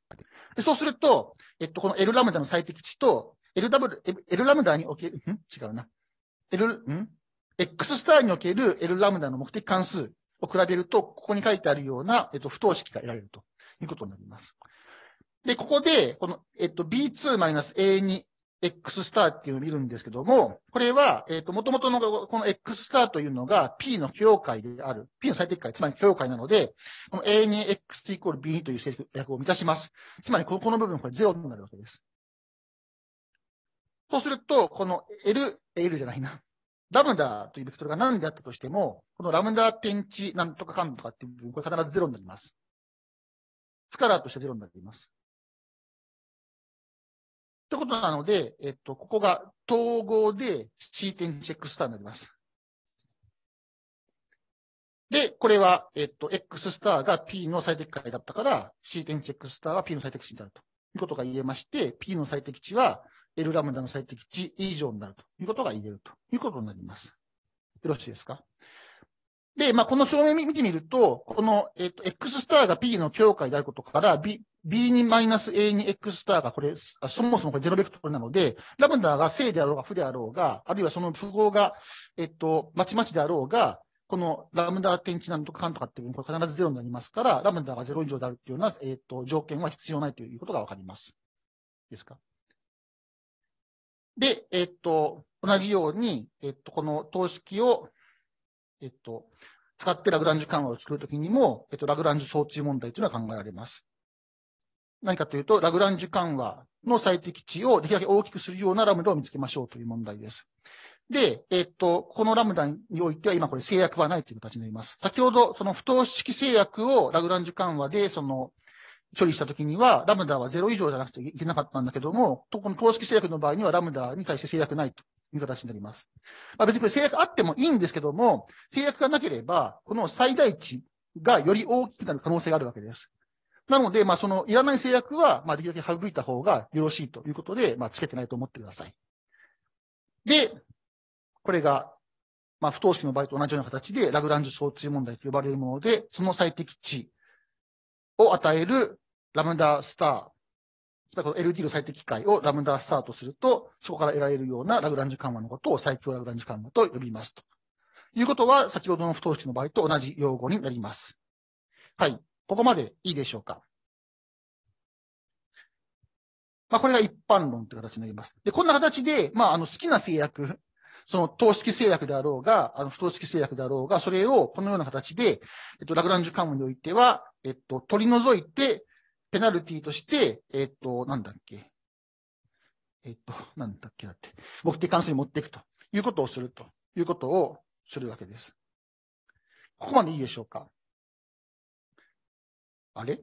でそうすると、えっと、この L ラムダの最適値と、L, w L ラムダにおける、ん違うな。L、ん ?X スターにおける L ラムダの目的関数を比べると、ここに書いてあるような、えっと、不等式が得られるということになります。で、ここで、この、えっと、B2-A2 X スターっていうのを見るんですけども、これは、えっ、ー、と、元々のこの X スターというのが P の境界である、P の最適解、つまり境界なので、この a に x イコール b という制約を満たします。つまり、ここの部分、これゼロになるわけです。そうすると、この L、L じゃないな。ラムダというベクトルが何であったとしても、このラムダ点値なんとかかんとかっていう部分、これ必ずゼロになります。スカラーとしてゼロになっています。ってことなので、えっと、ここが統合で C 点チェックスターになります。で、これは、えっと、X スターが P の最適解だったから、C 点チェックスターは P の最適値になるということが言えまして、P の最適値は L ラムダの最適値以上になるということが言えるということになります。よろしいですかで、まあ、この証明見てみると、この、えっと、X スターが P の境界であることから、B、B にマイナス A に X スターがこれ、そもそもこれゼロベクトルなので、ラムダが正であろうが負であろうが、あるいはその符号が、えっと、まちまちであろうが、このラムダ点値なんとかかんとかっていうのは必ずゼロになりますから、ラムダがゼロ以上であるっていうような、えっと、条件は必要ないということがわかります。ですか。で、えっと、同じように、えっと、この等式を、えっと、使ってラグランジュ緩和を作るときにも、えっと、ラグランジュ装置問題というのは考えられます。何かというと、ラグランジュ緩和の最適値をできるだけ大きくするようなラムダを見つけましょうという問題です。で、えっと、このラムダにおいては今これ制約はないという形になります。先ほど、その不等式制約をラグランジュ緩和で、その、処理したときには、ラムダは0以上じゃなくていけなかったんだけども、この等式制約の場合にはラムダに対して制約ないという形になります。まあ、別にこれ制約あってもいいんですけども、制約がなければ、この最大値がより大きくなる可能性があるわけです。なので、まあ、その、いらない制約は、まあ、できるだけ省いた方がよろしいということで、まあ、つけてないと思ってください。で、これが、まあ、不等式の場合と同じような形で、ラグランジュ相対問題と呼ばれるもので、その最適値を与えるラムダスター、この LD の最適解をラムダスタートすると、そこから得られるようなラグランジュ緩和のことを最強ラグランジュ緩和と呼びます。ということは、先ほどの不等式の場合と同じ用語になります。はい。ここまでいいでしょうか。まあ、これが一般論という形になります。で、こんな形で、まあ、あの、好きな制約、その等式制約であろうが、あの、不等式制約であろうが、それをこのような形で、えっと、ラグランジュ緩和においては、えっと、取り除いて、ペナルティとして、えっ、と、なんだっけ。えっ、と、なんだっけだって。目的関数に持っていくということをするということをするわけです。ここまでいいでしょうかあれ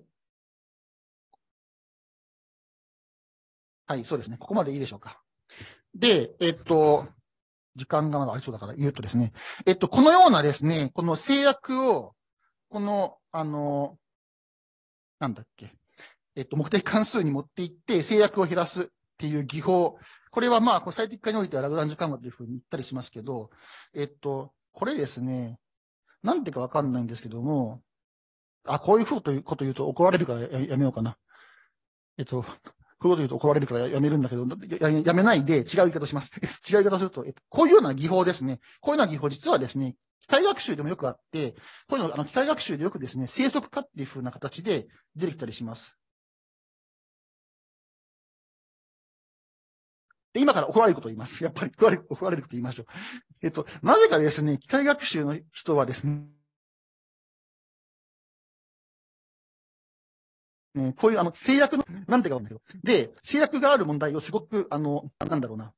はい、そうですね。ここまでいいでしょうか。で、えっと、時間がまだありそうだから言うとですね、えっと、このようなですね、この制約を、この、あの、なんだっけ、えっと、目的関数に持っていって制約を減らすっていう技法。これはまあ、最適化においてはラグランジュ緩和というふうに言ったりしますけど、えっと、これですね、なんてかわかんないんですけども、あ、こういうふうということ言うと怒られるからやめようかな。えっと、こういうこと言うと怒られるからやめるんだけど、ややめないで違う言い方します。違う言い方すると、えっと、こういうような技法ですね。こういうような技法、実はですね、機械学習でもよくあって、こういうの、あの、機械学習でよくですね、生息化っていうふうな形で出てきたりします。で、今から怒られること言います。やっぱり怒られ怒られること言いましょう。えっと、なぜかですね、機械学習の人はですね、こういうあの制約の、なんてかわかんだけど。で、制約がある問題をすごく、あの、なんだろうな。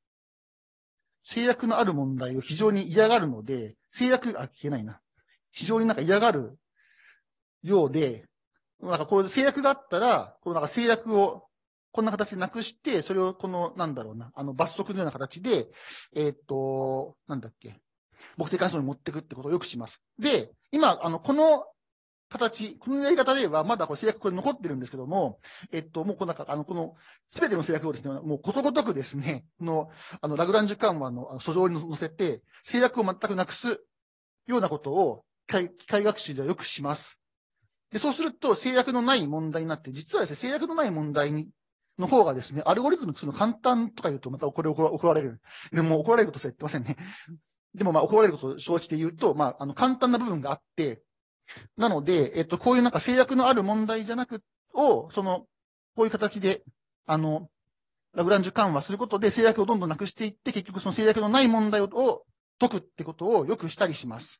制約のある問題を非常に嫌がるので、制約が、あ、聞けないな。非常になんか嫌がるようで、なんかこれ制約があったら、このなんか制約をこんな形でなくして、それをこの、なんだろうな、あの、罰則のような形で、えー、っと、なんだっけ、目的関数に持っていくってことをよくします。で、今、あの、この形、このやり方では、まだこれ制約これ残ってるんですけども、えっと、もうこの中、あの、この、すべての制約をですね、もうことごとくですね、この、あの、ラグランジュ緩和の訴状に載せて、制約を全くなくすようなことを、機械学習ではよくします。で、そうすると制約のない問題になって、実はですね、制約のない問題にの方がですね、アルゴリズムっていうの簡単とか言うとまたこれ怒られる。でも怒られることしか言ってませんね。でもまあ怒られることを正直で言うと、まああの簡単な部分があって、なので、えっと、こういうなんか制約のある問題じゃなく、を、その、こういう形で、あの、ラグランジュ緩和することで制約をどんどんなくしていって、結局その制約のない問題を解くってことをよくしたりします。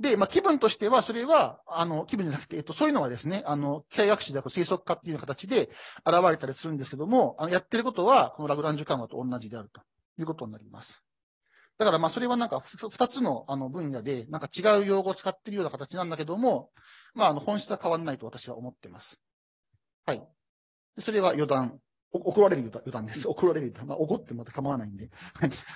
で、まあ、気分としては、それは、あの、気分じゃなくて、えっと、そういうのはですね、あの、機械学習である推測化っていう形で現れたりするんですけども、あのやってることは、このラグランジュ緩和と同じであるということになります。だから、まあ、それはなんか、二つの、あの、分野で、なんか違う用語を使ってるような形なんだけども、まあ、あの、本質は変わらないと私は思ってます。はい。それは余談怒られる余談です。怒られる余談。まあ、怒ってまた構わないんで。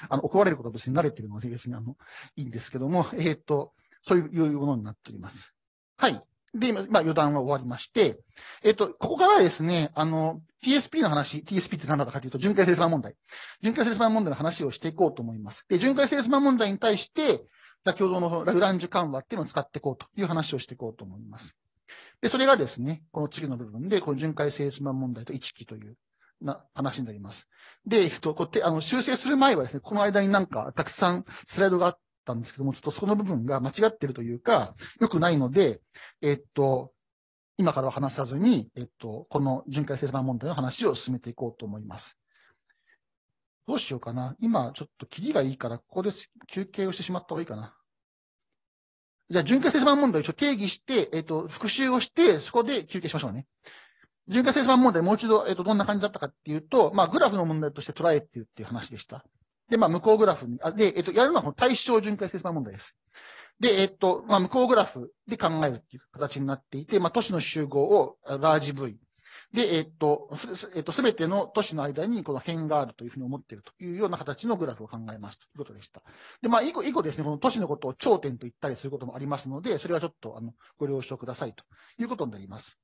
あの、怒られることは別に慣れてるので、別にあの、いいんですけども、えー、っと、そういうものになっております。はい。で、今、まあ、余談は終わりまして、えっと、ここからですね、あの、TSP の話、TSP って何だったかというと、巡回セーマン問題。巡回セーマン問題の話をしていこうと思います。で、巡回セーマン問題に対して、先ほどのラグランジュ緩和っていうのを使っていこうという話をしていこうと思います。で、それがですね、この次の部分で、この巡回セーマン問題と一期というな話になります。で、えっと、こうやって、あの、修正する前はですね、この間になんかたくさんスライドがあったんですけども、ちょっとその部分が間違ってるというか、良くないので、えっと、今からは話さずに、えっと、この巡回生産問題の話を進めていこうと思います。どうしようかな。今、ちょっと切りがいいから、ここで休憩をしてしまった方がいいかな。じゃあ、巡回生産問題を一応定義して、えっ、と、復習をして、そこで休憩しましょうね。巡回生産問題、もう一度、えっ、と、どんな感じだったかっていうと、まあ、グラフの問題として捉えてるっていう話でした。で、まあ、向こうグラフに、あで、えっと、やるのはこの対象巡回説明問題です。で、えっと、まあ、こうグラフで考えるっていう形になっていて、まあ、都市の集合をラージ V。で、えっと、す、えっと、すべての都市の間にこの辺があるというふうに思っているというような形のグラフを考えますということでした。で、まあ、以後、以降ですね、この都市のことを頂点と言ったりすることもありますので、それはちょっと、あの、ご了承くださいということになります。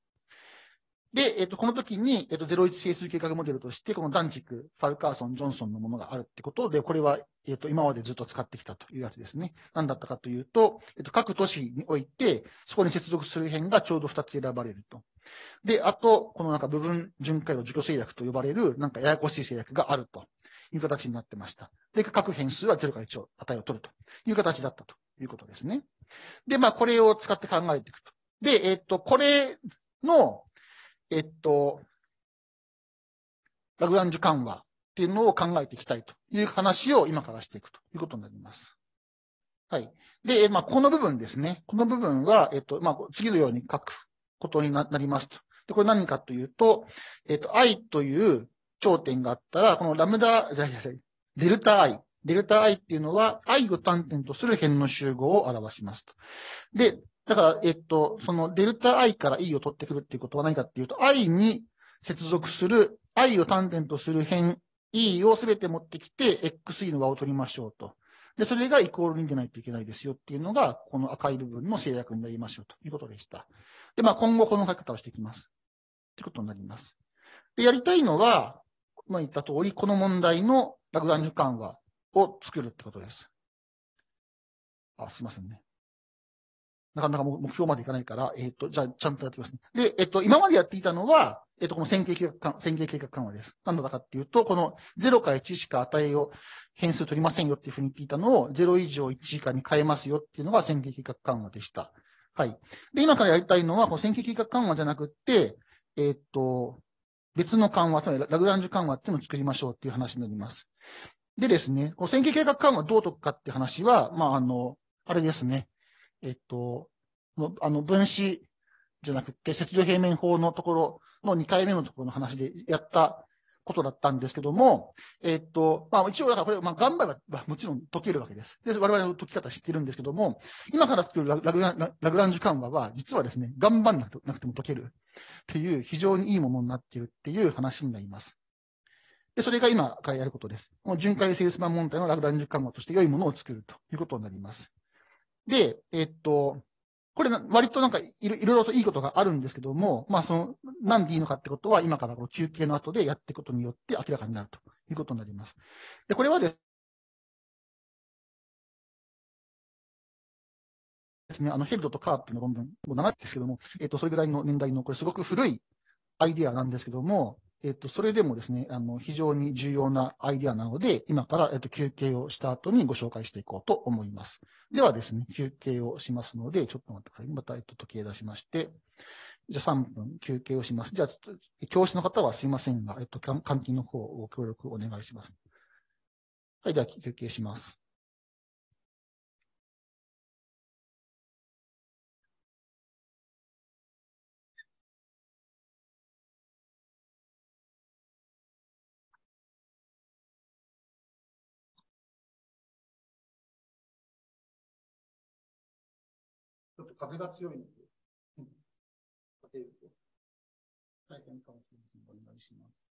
で、えっと、この時に、えっと、01整数計画モデルとして、このダンチク、ファルカーソン、ジョンソンのものがあるってことで、これは、えっと、今までずっと使ってきたというやつですね。何だったかというと、えっと、各都市において、そこに接続する辺がちょうど2つ選ばれると。で、あと、このなんか部分巡回路除去制約と呼ばれる、なんかややこしい制約があるという形になってました。で、各変数は0から1を値を取るという形だったということですね。で、まあ、これを使って考えていくと。で、えっと、これの、えっと、ラグランジュ緩和っていうのを考えていきたいという話を今からしていくということになります。はい。で、まあ、この部分ですね。この部分は、えっと、まあ、次のように書くことになりますと。で、これ何かというと、えっと、I という頂点があったら、このラムダ、じゃじゃじゃデルタ I。デルタ I っていうのは、I を端点とする辺の集合を表しますと。で、だから、えっと、そのデルタ i から e を取ってくるっていうことは何かっていうと、i に接続する、i を単点とする辺 e をすべて持ってきて、xe の和を取りましょうと。で、それがイコールにでないといけないですよっていうのが、この赤い部分の制約になりますよということでした。で、まあ今後この書き方をしていきます。ってことになります。で、やりたいのは、まあ言った通り、この問題のラグランジュ緩和を作るってことです。あ、すいませんね。なかなか目標までいかないから、えっ、ー、と、じゃあ、ちゃんとやってます、ね。で、えっ、ー、と、今までやっていたのは、えっ、ー、と、この線形計画緩和、線形計画緩和です。何んだかっていうと、この0か1しか値を変数取りませんよっていうふうに言っていたのを、0以上1以下に変えますよっていうのが線形計画緩和でした。はい。で、今からやりたいのは、この線形計画緩和じゃなくって、えっ、と、別の緩和、つまりラグランジュ緩和っていうのを作りましょうっていう話になります。でですね、この線形計画緩和どう解くかって話は、まあ、あの、あれですね。えっと、あの、分子じゃなくて、切除平面法のところの2回目のところの話でやったことだったんですけども、えっと、まあ一応だからこれ、まあ頑張ればもちろん解けるわけです。で、我々の解き方知ってるんですけども、今から作るラグララグランジュ緩和は、実はですね、頑張んなくても解けるっていう非常にいいものになっているっていう話になります。で、それが今からやることです。この巡回セールスマン問題のラグランジュ緩和として良いものを作るということになります。で、えっと、これ、割となんかいろいろといいことがあるんですけども、まあ、その、なんでいいのかってことは、今からこの休憩の後でやっていくことによって明らかになるということになります。で、これはですね、あの、ヘルドとカープの論文、もう長いですけども、えっと、それぐらいの年代の、これすごく古いアイデアなんですけども、えっと、それでもですね、あの、非常に重要なアイディアなので、今から、えっと、休憩をした後にご紹介していこうと思います。ではですね、休憩をしますので、ちょっと待ってください。また、えっと、時計出しまして、じゃあ3分休憩をします。じゃあ、ちょっと、教師の方はすいませんが、えっと、換金の方を協力お願いします。はい、では、休憩します。風が強いので、うん、立てると大変かもしれません。お願いします。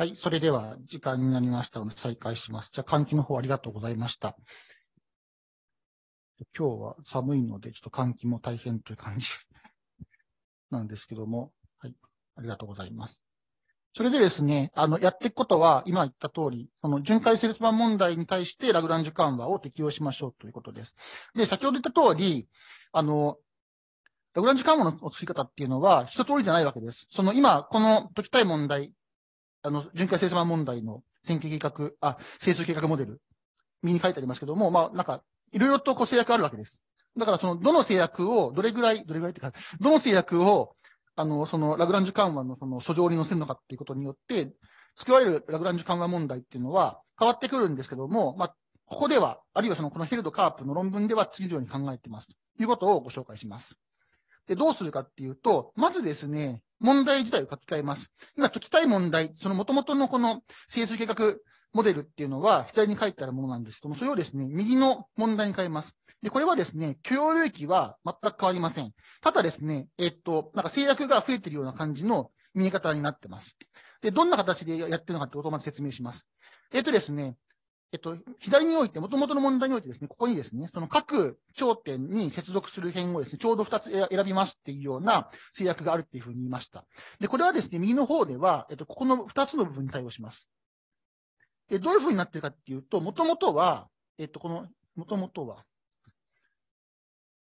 はい、それでは時間になりましたので再開します。じゃあ、換気の方ありがとうございました。今日は寒いので、ちょっと換気も大変という感じ なんですけども、はい、ありがとうございます。それでですね、あの、やっていくことは、今言った通り、その、巡回セルス版問題に対してラグランジュ緩和を適用しましょうということです。で、先ほど言った通り、あの、ラグランジュ緩和の作り方っていうのは、一通りじゃないわけです。その今、この解きたい問題あの、巡回生成問題の選挙計画、あ、整数計画モデル、身に書いてありますけども、まあ、なんか、いろいろとこう制約あるわけです。だから、その、どの制約を、どれぐらい、どれぐらいってか、どの制約を、あの、その、ラグランジュ緩和のその、書状に載せるのかっていうことによって、作られるラグランジュ緩和問題っていうのは変わってくるんですけども、まあ、ここでは、あるいはその、このヘルド・カープの論文では次のように考えてます。ということをご紹介します。で、どうするかっていうと、まずですね、問題自体を書き換えます。今解きたい問題、その元々のこの整数計画モデルっていうのは、左に書いてあるものなんですけども、それをですね、右の問題に変えます。で、これはですね、許容領域は全く変わりません。ただですね、えっと、なんか制約が増えてるような感じの見え方になってます。で、どんな形でやってるのかってことをまず説明します。えっとですね、えっと、左において、もともとの問題においてですね、ここにですね、その各頂点に接続する辺をですね、ちょうど2つ選びますっていうような制約があるっていうふうに言いました。で、これはですね、右の方では、えっと、ここの2つの部分に対応します。で、どういうふうになってるかっていうと、もともとは、えっと、この、もともとは、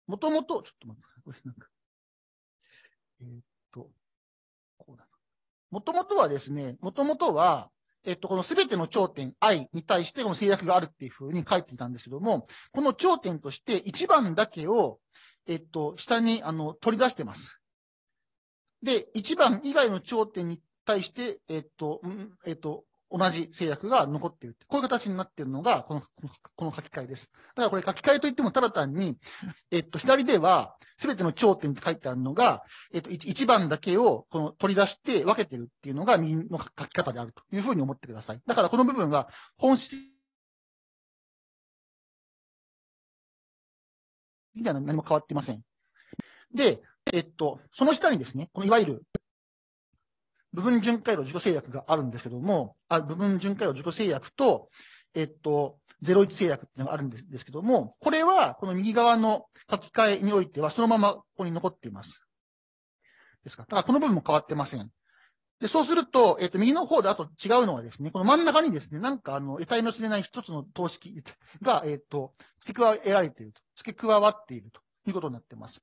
もともと、ちょっと待って、これなんか、えー、っと、こうだな。もともとはですね、もともとは、えっと、このすべての頂点、愛に対してこの制約があるっていうふうに書いていたんですけども、この頂点として1番だけを、えっと、下に、あの、取り出してます。で、1番以外の頂点に対して、えっと、えっと、同じ制約が残っている。こういう形になっているのが、この、この書き換えです。だからこれ書き換えといっても、ただ単に、えっと、左では、すべての頂点って書いてあるのが、えっと、1番だけをこの取り出して分けてるっていうのが右の書き方であるというふうに思ってください。だからこの部分は本質みたいな何も変わってません。で、えっと、その下にですね、このいわゆる部分巡回路自己制約があるんですけども、あ部分巡回路自己制約と、えっと、01制約っていうのがあるんですけども、これはこの右側の書き換えにおいてはそのままここに残っています。ですから、ただこの部分も変わってません。で、そうすると、えっ、と、右の方であと違うのはですね、この真ん中にですね、なんかあの、得体の知れない一つの等式が、えっ、と、付け加えられていると、付け加わっているということになっています。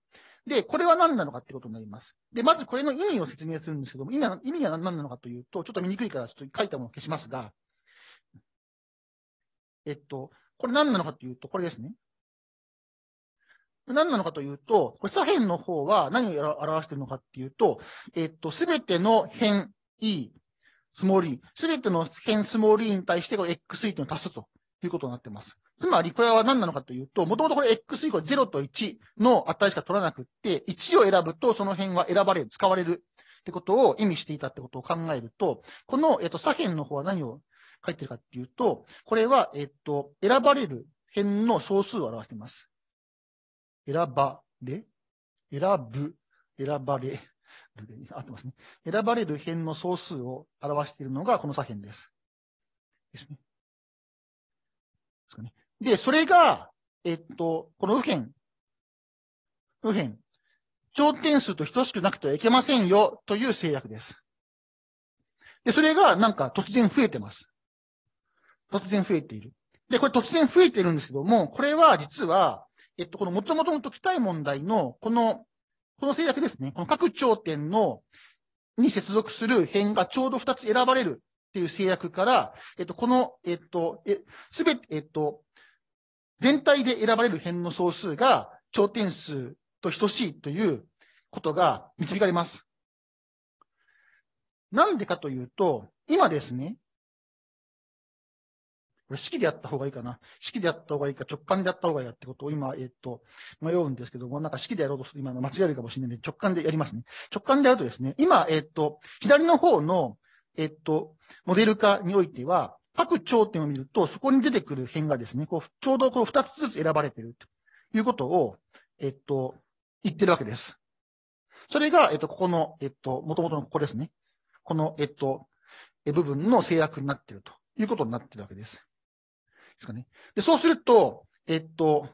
で、これは何なのかってことになります。で、まずこれの意味を説明するんですけども、意味は意味は何なのかというと、ちょっと見にくいからちょっと書いたものを消しますが、えっと、これ何なのかというと、これですね。何なのかというと、これ左辺の方は何を表しているのかっていうと、えっと、すべての辺 E、スモール E、すべての辺スモール E に対して XE というのを足すということになっています。つまり、これは何なのかというと、もともとこれ x イコール0と1の値しか取らなくって、1を選ぶとその辺は選ばれる、使われるってことを意味していたってことを考えると、この、えっと、左辺の方は何を書いてるかっていうと、これは、えっと、選ばれる辺の総数を表しています。選ばれ、選ぶ、選ばれ、合ってますね。選ばれる辺の総数を表しているのがこの左辺です。ですね。で、それが、えっと、この右辺、右辺、頂点数と等しくなくてはいけませんよという制約です。で、それがなんか突然増えてます。突然増えている。で、これ突然増えてるんですけども、これは実は、えっと、この元々の解きたい問題の、この、この制約ですね。この各頂点の、に接続する辺がちょうど2つ選ばれるっていう制約から、えっと、この、えっと、え、すべて、えっと、全体で選ばれる辺の総数が頂点数と等しいということが導かれます。なんでかというと、今ですね、これ式でやった方がいいかな。式でやった方がいいか、直感でやった方がいいかってことを今、えっ、ー、と、迷うんですけども、なんか式でやろうとすると今の間違えるかもしれないんで、直感でやりますね。直感でやるとですね、今、えっ、ー、と、左の方の、えっ、ー、と、モデル化においては、各頂点を見ると、そこに出てくる辺がですね、こうちょうどこう二つずつ選ばれているということを、えっと、言ってるわけです。それが、えっと、ここの、えっと、元々のここですね。この、えっと、部分の制約になっているということになっているわけです。ですかね。で、そうすると、えっと、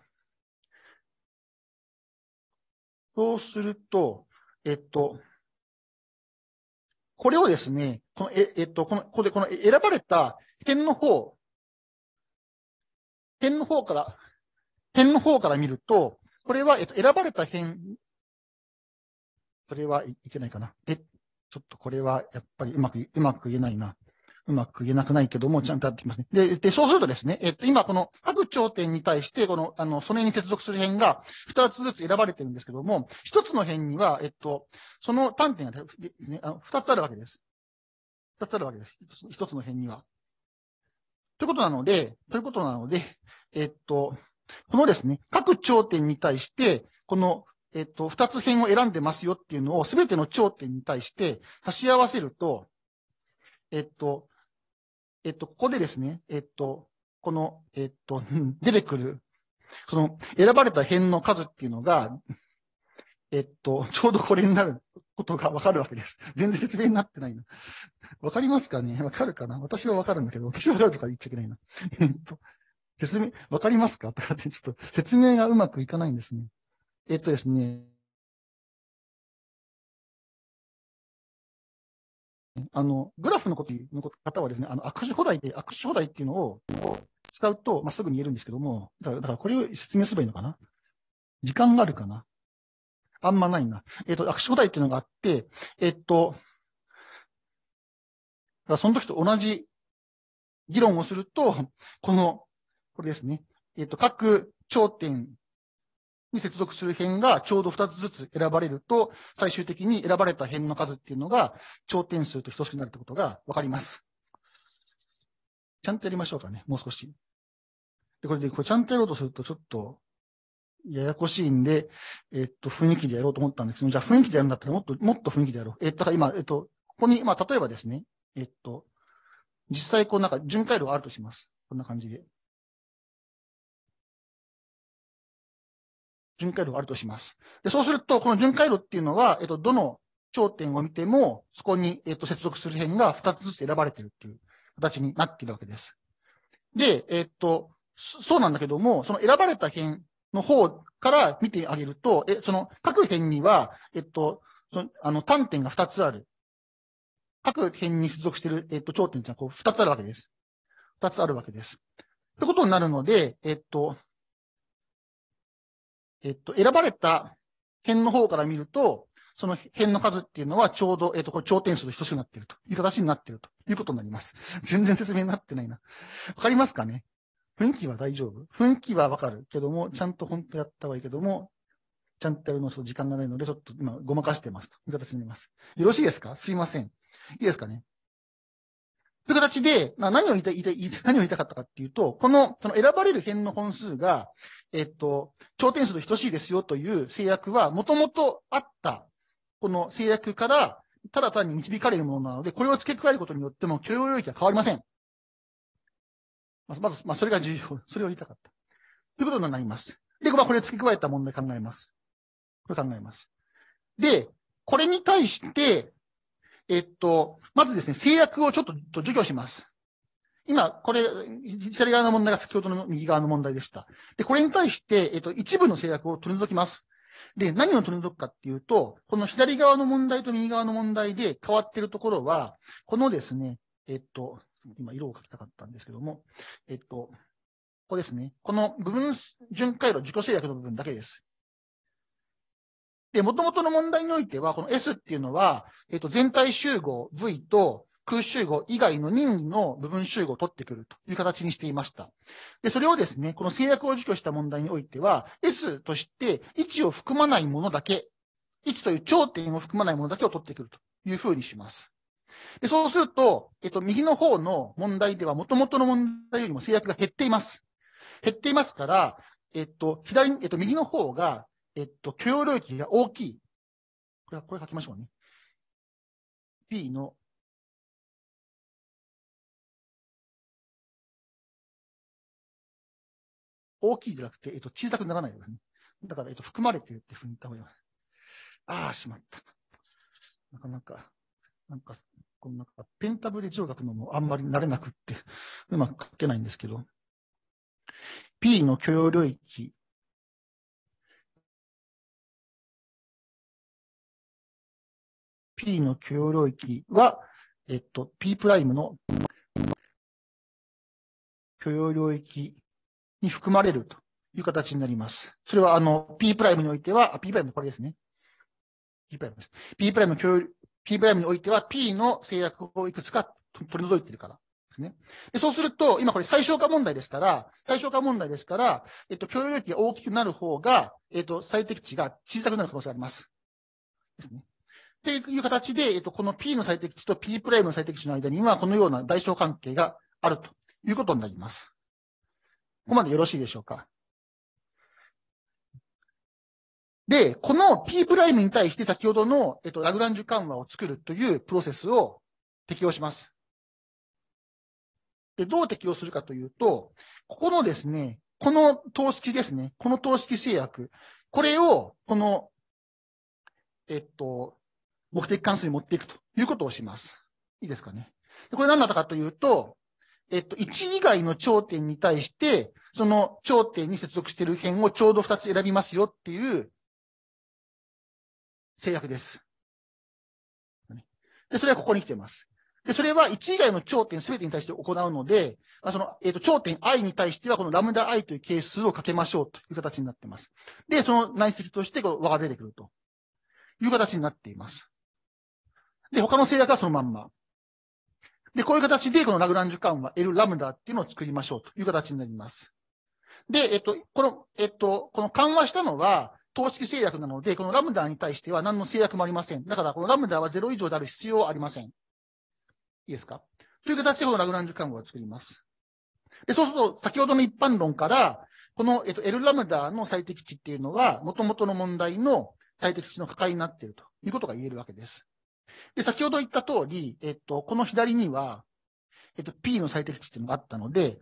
そうすると、えっと、これをですね、この、え、えっと、この、ここで、この選ばれた点の方、点の方から、点の方から見ると、これは、えっと、選ばれた辺、それはいけないかな。え、ちょっとこれはやっぱりうまく、うまく言えないな。うまく言えなくないけども、ちゃんとやってきますね。で、で、そうするとですね、えっと、今この各頂点に対して、この、あの、それに接続する辺が二つずつ選ばれてるんですけども、一つの辺には、えっと、その端点がね、二つあるわけです。二つあるわけです。一つの辺には。ということなので、ということなので、えっと、このですね、各頂点に対して、この、えっと、二つ辺を選んでますよっていうのを、すべての頂点に対して差し合わせると、えっと、えっと、ここでですね、えっと、この、えっと、出てくる、その、選ばれた辺の数っていうのが、えっと、ちょうどこれになることがわかるわけです。全然説明になってないな。わかりますかねわかるかな私はわかるんだけど、私はわかるとか言っちゃいけないな。えっと、説明、わかりますかとかってちょっと説明がうまくいかないんですね。えっとですね。あの、グラフのことの方はですね、あの、握手放題で、握手放題っていうのを使うと、まあ、すぐに言えるんですけども、だから、だからこれを説明すればいいのかな時間があるかなあんまないな。えっ、ー、と、握手答えっていうのがあって、えっ、ー、と、その時と同じ議論をすると、この、これですね。えっ、ー、と、各頂点に接続する辺がちょうど2つずつ選ばれると、最終的に選ばれた辺の数っていうのが、頂点数と等しくなるってことがわかります。ちゃんとやりましょうかね。もう少し。で、これで、これちゃんとやろうとすると、ちょっと、ややこしいんで、えっと、雰囲気でやろうと思ったんですけど、じゃあ雰囲気でやるんだったらもっと、もっと雰囲気でやろう。えっと、今、えっと、ここに、まあ、例えばですね、えっと、実際、こうなんか巡回路があるとします。こんな感じで。巡回路があるとします。で、そうすると、この巡回路っていうのは、えっと、どの頂点を見ても、そこに、えっと、接続する辺が2つずつ選ばれてるっていう形になっているわけです。で、えっと、そうなんだけども、その選ばれた辺の方から見てあげると、え、その各辺には、えっと、そのあの、単点が2つある。各辺に接続している、えっと、頂点っいうのはこう2つあるわけです。2つあるわけです。ってことになるので、えっと、えっと、選ばれた辺の方から見ると、その辺の数っていうのはちょうど、えっと、これ頂点数と等しくなっているという形になっているということになります。全然説明になってないな。わかりますかね雰囲気は大丈夫。雰囲気はわかるけども、ちゃんと本当やったはいいけども、ちゃんとやるの時間がないので、ちょっと今、ごまかしてますという形になります。よろしいですかすいません。いいですかねという形で、まあ、何を言いたい、何を言いたかったかっていうと、この、その選ばれる辺の本数が、えっと、頂点数と等しいですよという制約は、もともとあった、この制約から、ただ単に導かれるものなので、これを付け加えることによっても許容領域は変わりません。まず、まあ、それが重要。それを言いたかった。ということになります。で、まあ、これ付け加えた問題考えます。これ考えます。で、これに対して、えっと、まずですね、制約をちょっと除去します。今、これ、左側の問題が先ほどの右側の問題でした。で、これに対して、えっと、一部の制約を取り除きます。で、何を取り除くかっていうと、この左側の問題と右側の問題で変わっているところは、このですね、えっと、今、色を書きたかったんですけども、えっと、ここですね。この部分巡回路自己制約の部分だけです。で、元々の問題においては、この S っていうのは、えっと、全体集合 V と空集合以外の任意の部分集合を取ってくるという形にしていました。で、それをですね、この制約を除去した問題においては、S として位置を含まないものだけ、位置という頂点を含まないものだけを取ってくるというふうにします。で、そうすると、えっと、右の方の問題では、もともとの問題よりも制約が減っています。減っていますから、えっと、左、えっと、右の方が、えっと、許容領域が大きい。これは、これ書きましょうね。P の、大きいじゃなくて、えっと、小さくならないように。だから、えっと、含まれてるってふうに言った方がいい。ああ、しまった。なかなか、なんか、このなんかペンタブレ書くのもあんまり慣れなくって、うまく書けないんですけど、P の許容領域 P の許容領域は、えっと、P プライムの許容領域に含まれるという形になります。それは、あの、P プライムにおいては、あ P プライムこれですね。P プライムです。P プライム許容 P プにおいては P の制約をいくつか取り除いてるからですね。でそうすると、今これ最小化問題ですから、最小化問題ですから、えっと、共有領域が大きくなる方が、えっと、最適値が小さくなる可能性があります。ですね。っていう形で、えっと、この P の最適値と P プライムの最適値の間には、このような代償関係があるということになります。ここまでよろしいでしょうか。で、この P プライムに対して先ほどの、えっと、ラグランジュ緩和を作るというプロセスを適用します。で、どう適用するかというと、ここのですね、この等式ですね、この等式制約、これを、この、えっと、目的関数に持っていくということをします。いいですかね。これ何だったかというと、えっと、1以外の頂点に対して、その頂点に接続している辺をちょうど2つ選びますよっていう制約です。で、それはここに来てます。で、それは1以外の頂点全てに対して行うので、その、えっ、ー、と、頂点 i に対しては、このラムダ i という係数をかけましょうという形になってます。で、その内積として和が出てくるという形になっています。で、他の制約はそのまんま。で、こういう形で、このラグランジュ間は L ラムダっていうのを作りましょうという形になります。で、えっと、この、えっと、この緩和したのは、等式制約なので、このラムダに対しては何の制約もありません。だから、このラムダは0以上である必要はありません。いいですかという形でこのラグランジュ看護を作ります。でそうすると、先ほどの一般論から、この、えっと、L ラムダの最適値っていうのは、元々の問題の最適値の抱えになっているということが言えるわけです。で、先ほど言った通り、えっと、この左には、えっと、P の最適値っていうのがあったので、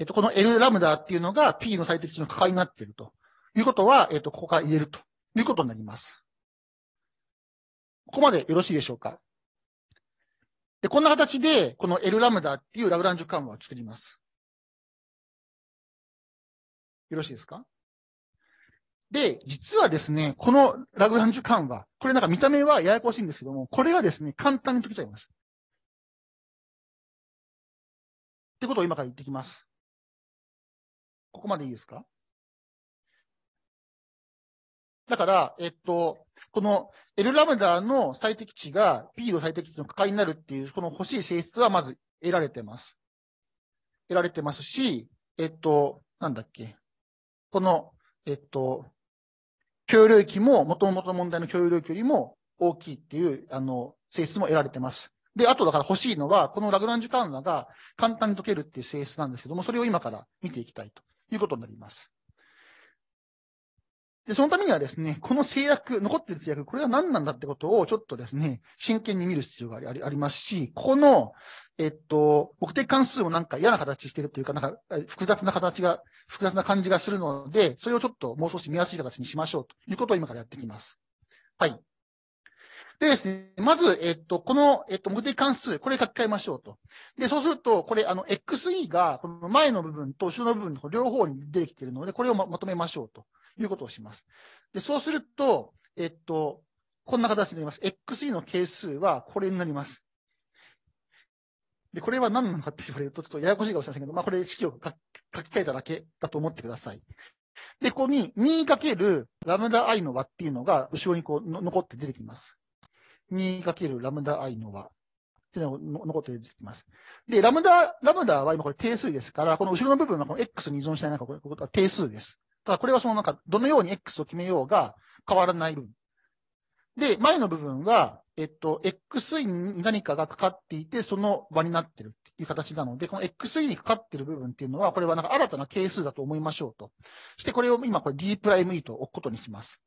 えっと、この L ラムダっていうのが P の最適値の価になっているということは、えっと、ここから言えるということになります。ここまでよろしいでしょうかで、こんな形で、この L ラムダっていうラグランジュ緩和を作ります。よろしいですかで、実はですね、このラグランジュ緩和、これなんか見た目はややこしいんですけども、これがですね、簡単に解けちゃいます。ってことを今から言ってきます。ここまでいいですかだから、えっと、この L ラムダの最適値が P の最適値の加解になるっていう、この欲しい性質はまず得られてます。得られてますし、えっと、なんだっけ。この、えっと、共有領域も、もともとの問題の共有領域よりも大きいっていう、あの、性質も得られてます。で、あとだから欲しいのは、このラグランジュカウンナが簡単に解けるっていう性質なんですけども、それを今から見ていきたいということになります。で、そのためにはですね、この制約、残っている制約、これは何なんだってことをちょっとですね、真剣に見る必要がありありますし、ここの、えっと、目的関数もなんか嫌な形してるというか、なんか複雑な形が、複雑な感じがするので、それをちょっともう少し見やすい形にしましょうということを今からやっていきます。はい。でですね、まず、えっと、この、えっと、無的関数、これ書き換えましょうと。で、そうすると、これ、あの、XE が、この前の部分と後ろの部分、両方に出てきているので、これをまとめましょうということをします。で、そうすると、えっと、こんな形になります。XE の係数はこれになります。で、これは何なのかって言われると、ちょっとややこしいかもしれませんけど、まあ、これ式を書き換えただけだと思ってください。で、ここに 2× ラムダ i の和っていうのが後ろにこう残って出てきます。2るラムダ i の和っていうののできます。で、ラムダ、ラムダは今これ定数ですから、この後ろの部分はこの x に依存しないかこれは定数です。だからこれはそのなんか、どのように x を決めようが変わらない分。で、前の部分は、えっと、xi に何かがかかっていて、その場になってるっていう形なので、この xi にかかってる部分っていうのは、これはなんか新たな係数だと思いましょうと。して、これを今これ d'e と置くことにします。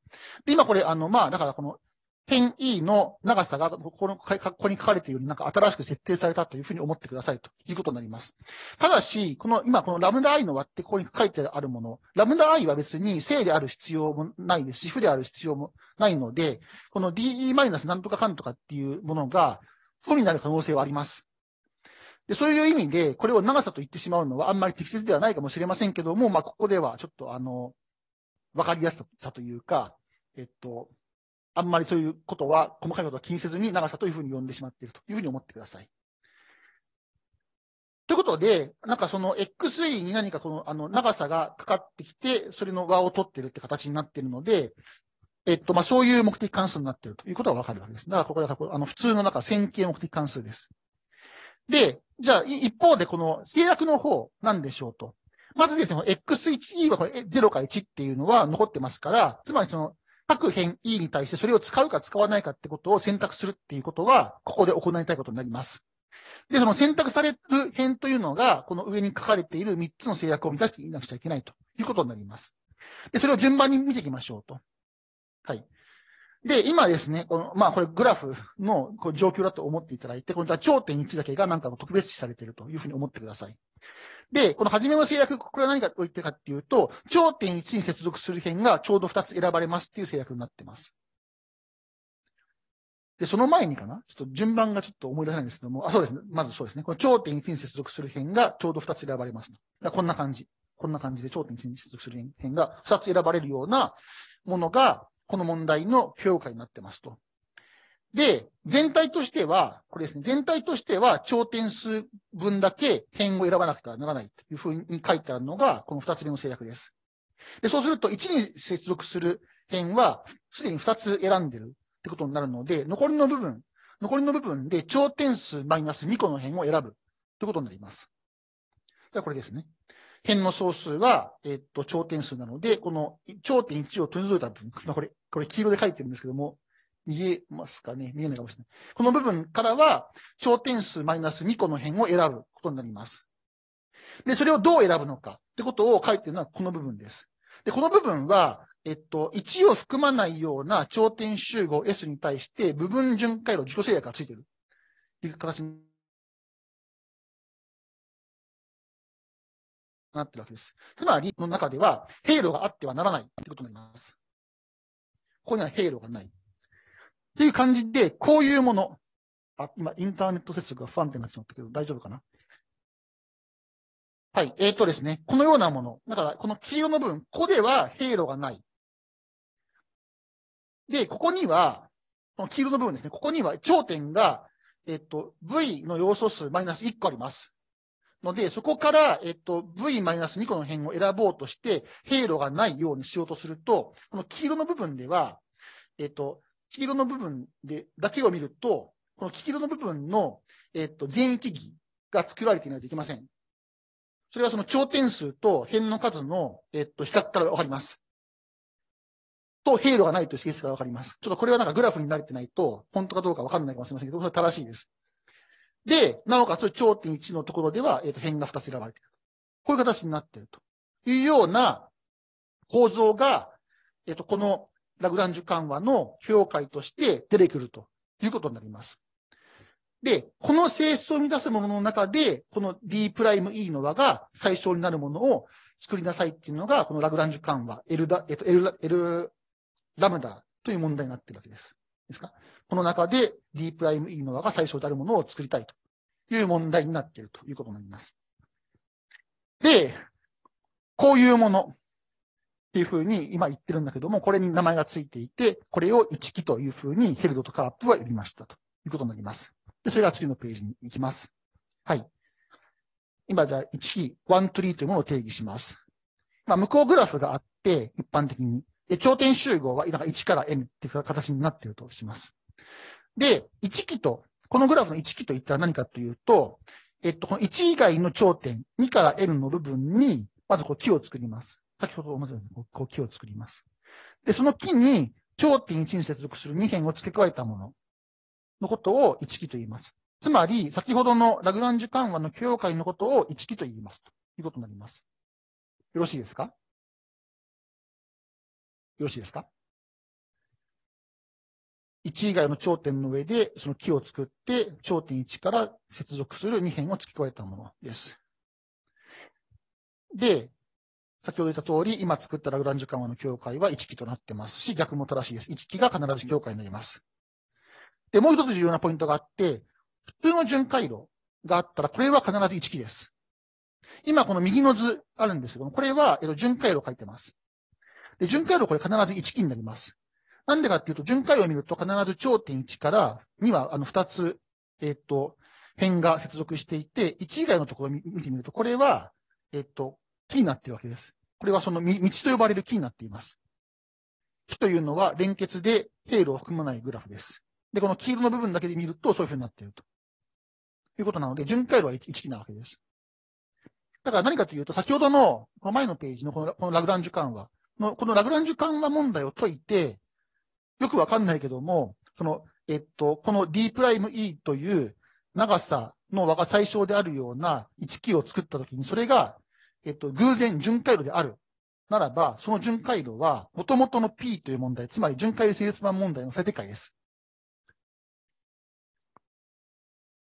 で、今これ、あの、まあ、だからこの変異の長さが、この、ここに書かれているように、なんか新しく設定されたというふうに思ってくださいということになります。ただし、この、今このラムダ i の割ってここに書いてあるもの、ラムダ i は別に正である必要もないですし、負である必要もないので、この de マイナスなんとかかんとかっていうものが、負になる可能性はあります。で、そういう意味で、これを長さと言ってしまうのはあんまり適切ではないかもしれませんけども、まあ、ここではちょっとあの、わかりやすさというか、えっと、あんまりそういうことは、細かいことは気にせずに長さというふうに呼んでしまっているというふうに思ってください。ということで、なんかその XE に何かこのあの長さがかかってきて、それの側を取ってるって形になっているので、えっと、まあ、そういう目的関数になっているということがわかるわけです。だからここだかあの普通の中、線形目的関数です。で、じゃあ一方でこの制約の方、なんでしょうと。まずですね、x e はこれ0か1っていうのは残ってますから、つまりその各辺 E に対してそれを使うか使わないかってことを選択するっていうことは、ここで行いたいことになります。で、その選択される辺というのが、この上に書かれている3つの制約を満たしていなくちゃいけないということになります。で、それを順番に見ていきましょうと。はい。で、今ですね、この、まあこれグラフのこう状況だと思っていただいて、この頂点1だけがなんかの特別視されているというふうに思ってください。で、この初めの制約、これは何と言ってるかっていうと、頂点1に接続する辺がちょうど2つ選ばれますっていう制約になってます。で、その前にかなちょっと順番がちょっと思い出せないんですけども、あ、そうですね。まずそうですね。この頂点1に接続する辺がちょうど2つ選ばれます。こんな感じ。こんな感じで頂点1に接続する辺が2つ選ばれるようなものが、この問題の評価になってますと。で、全体としては、これですね、全体としては頂点数分だけ辺を選ばなくてはならないというふうに書いてあるのが、この二つ目の制約です。で、そうすると1に接続する辺は、すでに二つ選んでるってことになるので、残りの部分、残りの部分で頂点数マイナス2個の辺を選ぶってことになります。じゃあこれですね。辺の総数は、えっと、頂点数なので、この頂点1を取り除いた部分、これ、これ黄色で書いてるんですけども、見えますかね見えないかもしれない。この部分からは、頂点数マイナス2個の辺を選ぶことになります。で、それをどう選ぶのかってことを書いてるのはこの部分です。で、この部分は、えっと、1を含まないような頂点集合 S に対して、部分巡回路自己制約がついてる。いう形になってるわけです。つまり、この中では、経路があってはならないってことになります。ここには経路がない。っていう感じで、こういうもの。あ、今、インターネット接続が不安定になってしまったけど、大丈夫かなはい。えっ、ー、とですね。このようなもの。だから、この黄色の部分、ここでは平路がない。で、ここには、この黄色の部分ですね。ここには頂点が、えっと、V の要素数マイナス1個あります。ので、そこから、えっと、V マイナス2個の辺を選ぼうとして、平路がないようにしようとすると、この黄色の部分では、えっと、黄色の部分で、だけを見ると、この黄色の部分の、えっと、全域儀が作られていないといけません。それはその頂点数と辺の数の、えっと、比較からわかります。と、平路がないという性質がわかります。ちょっとこれはなんかグラフに慣れてないと、本当かどうかわかんないかもしれませんけど、それは正しいです。で、なおかつ頂点1のところでは、えっと、辺が2つ選ばれている。こういう形になっているというような構造が、えっと、このラグランジュ緩和の評価として出てくるということになります。で、この性質をみ出すものの中で、この D'E の和が最小になるものを作りなさいっていうのが、このラグランジュ緩和、L, だえっと、L, L ラムダという問題になっているわけです。ですかこの中で D'E の和が最小であるものを作りたいという問題になっているということになります。で、こういうもの。っていうふうに今言ってるんだけども、これに名前がついていて、これを1期というふうにヘルドとカープは呼びましたということになります。で、それが次のページに行きます。はい。今じゃあ1期、ワントリーというものを定義します。まあ、向こうグラフがあって、一般的に。で、頂点集合は1から n っていう形になっているとします。で、1期と、このグラフの1期といったら何かというと、えっと、この1以外の頂点、2から n の部分に、まずこう木を作ります。先ほど同じようにこう木を作ります。で、その木に頂点1に接続する2辺を付け加えたもののことを1期と言います。つまり、先ほどのラグランジュ緩和の許容のことを1期と言います。ということになります。よろしいですかよろしいですか ?1 以外の頂点の上で、その木を作って、頂点1から接続する2辺を付け加えたものです。で、先ほど言った通り、今作ったラグランジュ緩和の境界は1期となってますし、逆も正しいです。1期が必ず境界になります。で、もう一つ重要なポイントがあって、普通の巡回路があったら、これは必ず1期です。今、この右の図あるんですけども、これは、えっと、巡回路を書いてます。で、巡回路これ必ず1期になります。なんでかっていうと、巡回路を見ると必ず頂点1から2は、あの、2つ、えっと、辺が接続していて、1以外のところを見てみると、これは、えっと、木になってるわけです。これはその道と呼ばれる木になっています。木というのは連結で経路を含まないグラフです。で、この黄色の部分だけで見るとそういうふうになっていると。いうことなので、巡回路は1期なわけです。だから何かというと、先ほどの、この前のページのこのこのラグランジュ緩和の、このラグランジュ緩和問題を解いて、よくわかんないけども、その、えっと、この D'E という長さの和が最小であるような1期を作ったときに、それがえっと、偶然巡回路であるならば、その巡回路は、元々の P という問題、つまり巡回性質版問題の最適解です。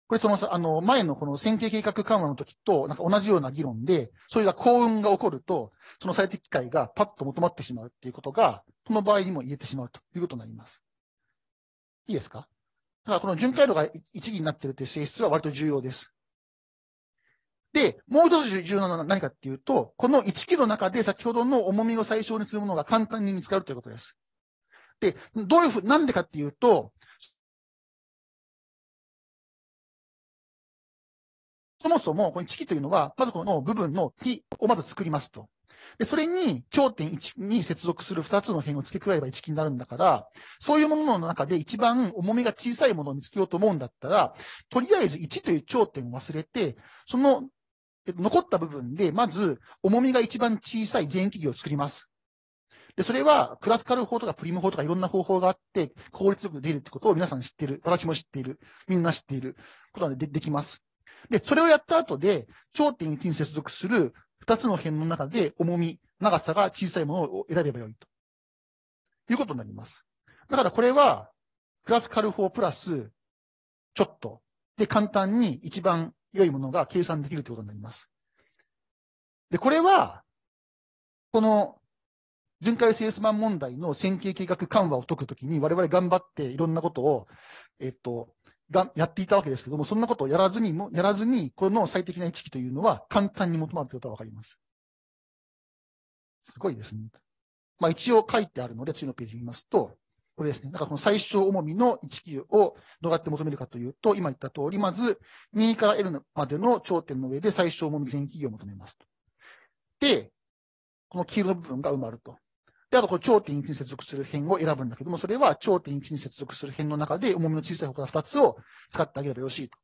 これそのさ、あの、前のこの線形計画緩和の時と、なんか同じような議論で、そういた幸運が起こると、その最適解がパッと求まってしまうっていうことが、この場合にも言えてしまうということになります。いいですかだからこの巡回路が一義になっているという性質は割と重要です。で、もう一つ重要なのは何かっていうと、この1キロの中で先ほどの重みを最小にするものが簡単に見つかるということです。で、どういうふう、なんでかっていうと、そもそも、この1キというのは、まずこの部分の比をまず作りますと。で、それに頂点1に接続する2つの辺を付け加えれば1基になるんだから、そういうものの中で一番重みが小さいものを見つけようと思うんだったら、とりあえず1という頂点を忘れて、その残った部分で、まず、重みが一番小さい全域儀を作ります。で、それは、クラスカル法とかプリム法とかいろんな方法があって、効率よく出るってことを皆さん知っている。私も知っている。みんな知っている。ことはでできます。で、それをやった後で、頂点1に接続する2つの辺の中で、重み、長さが小さいものを選べばよいと。いうことになります。だからこれは、クラスカル法プラス、ちょっと。で、簡単に一番良いものが計算できるということになります。で、これは、この巡回セースマン問題の線形計画緩和を解くときに、我々頑張っていろんなことを、えっと、がやっていたわけですけども、そんなことをやらずにも、やらずに、この最適な一機というのは簡単に求まるということがわかります。すごいですね。まあ一応書いてあるので、次のページ見ますと、これですね。だからこの最小重みの1級をどうやって求めるかというと、今言った通り、まず2から L までの頂点の上で最小重み全企業を求めますで、この黄色の部分が埋まると。で、あとこの頂点1に接続する辺を選ぶんだけども、それは頂点1に接続する辺の中で重みの小さい方から2つを使ってあげればよろしいと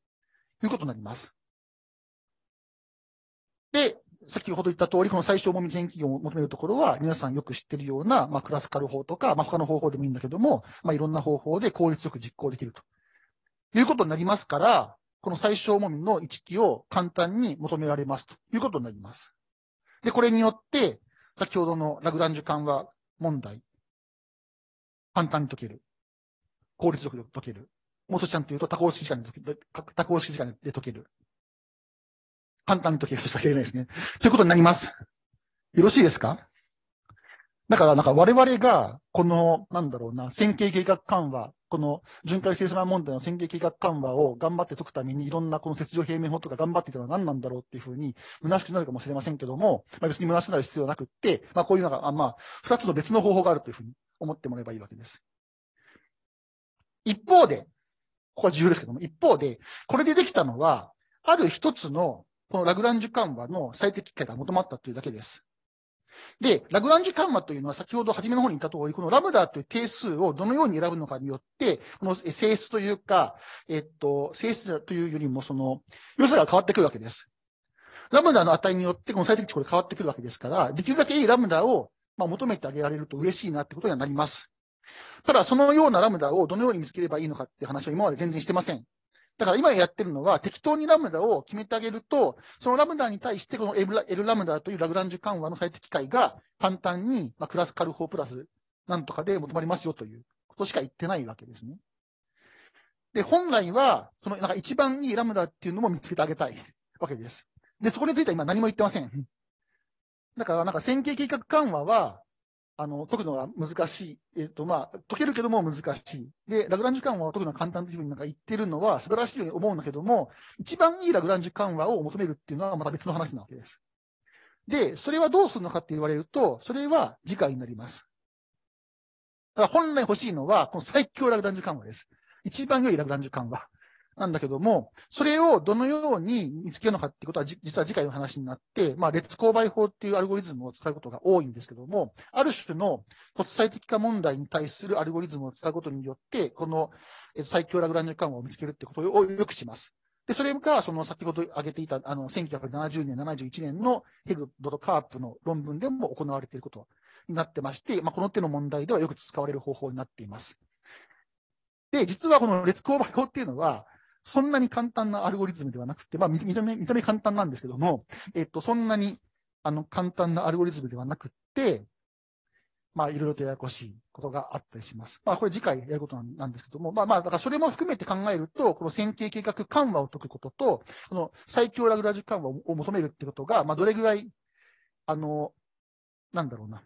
いうことになります。先ほど言った通り、この最小もみ全企業を求めるところは、皆さんよく知ってるような、まあ、クラスカル法とか、まあ、他の方法でもいいんだけども、まあ、いろんな方法で効率よく実行できると。いうことになりますから、この最小もみの一期を簡単に求められますということになります。で、これによって、先ほどのラグランジュ緩和問題、簡単に解ける。効率よく解ける。もうそちゃんと言うと多項式時間で解ける。多項式時間で解ける。判断の時はしなきゃいけないですね。ということになります。よろしいですかだから、なんか我々が、この、なんだろうな、線形計画緩和、この巡回性スマ問題の線形計画緩和を頑張って解くために、いろんなこの切除平面法とか頑張っていたのは何なんだろうっていうふうに、虚しくなるかもしれませんけども、まあ、別に虚しくなる必要はなくって、まあこういうのが、あまあ、二つの別の方法があるというふうに思ってもらえばいいわけです。一方で、ここは重要ですけども、一方で、これでできたのは、ある一つのこのラグランジュ緩和の最適解が求まったというだけです。で、ラグランジュ緩和というのは先ほど初めの方に言った通り、このラムダという定数をどのように選ぶのかによって、この性質というか、えっと、性質というよりもその、良さが変わってくるわけです。ラムダの値によって、この最適値これ変わってくるわけですから、できるだけいいラムダを、まあ、求めてあげられると嬉しいなってことにはなります。ただ、そのようなラムダをどのように見つければいいのかっていう話を今まで全然してません。だから今やってるのは適当にラムダを決めてあげると、そのラムダに対してこの L, ラムダというラグランジュ緩和の最適解が簡単に、まあ、クラスカループラスなんとかで求まりますよということしか言ってないわけですね。で、本来は、そのなんか一番いいラムダっていうのも見つけてあげたいわけです。で、そこについては今何も言ってません。だからなんか線形計画緩和は、あの、解くのが難しい。えっ、ー、と、まあ、解けるけども難しい。で、ラグランジュ緩和を解くのは簡単というふうになんか言ってるのは素晴らしいように思うんだけども、一番いいラグランジュ緩和を求めるっていうのはまた別の話なわけです。で、それはどうするのかって言われると、それは次回になります。本来欲しいのは、この最強ラグランジュ緩和です。一番良いラグランジュ緩和。なんだけども、それをどのように見つけるのかっていうことは、実は次回の話になって、まあ、列勾配法っていうアルゴリズムを使うことが多いんですけども、ある種の国際的化問題に対するアルゴリズムを使うことによって、この最強ラグランジュ緩和を見つけるってことをよくします。で、それが、その先ほど挙げていた、あの、1970年、71年のヘグドとカープの論文でも行われていることになってまして、まあ、この手の問題ではよく使われる方法になっています。で、実はこの列勾配法っていうのは、そんなに簡単なアルゴリズムではなくて、まあ、見た目、見た目簡単なんですけども、えっと、そんなに、あの、簡単なアルゴリズムではなくて、まあ、いろいろとややこしいことがあったりします。まあ、これ次回やることなんですけども、まあまあ、だからそれも含めて考えると、この線形計画緩和を解くことと、この最強ラグラジュ緩和を求めるってことが、まあ、どれぐらい、あの、なんだろうな、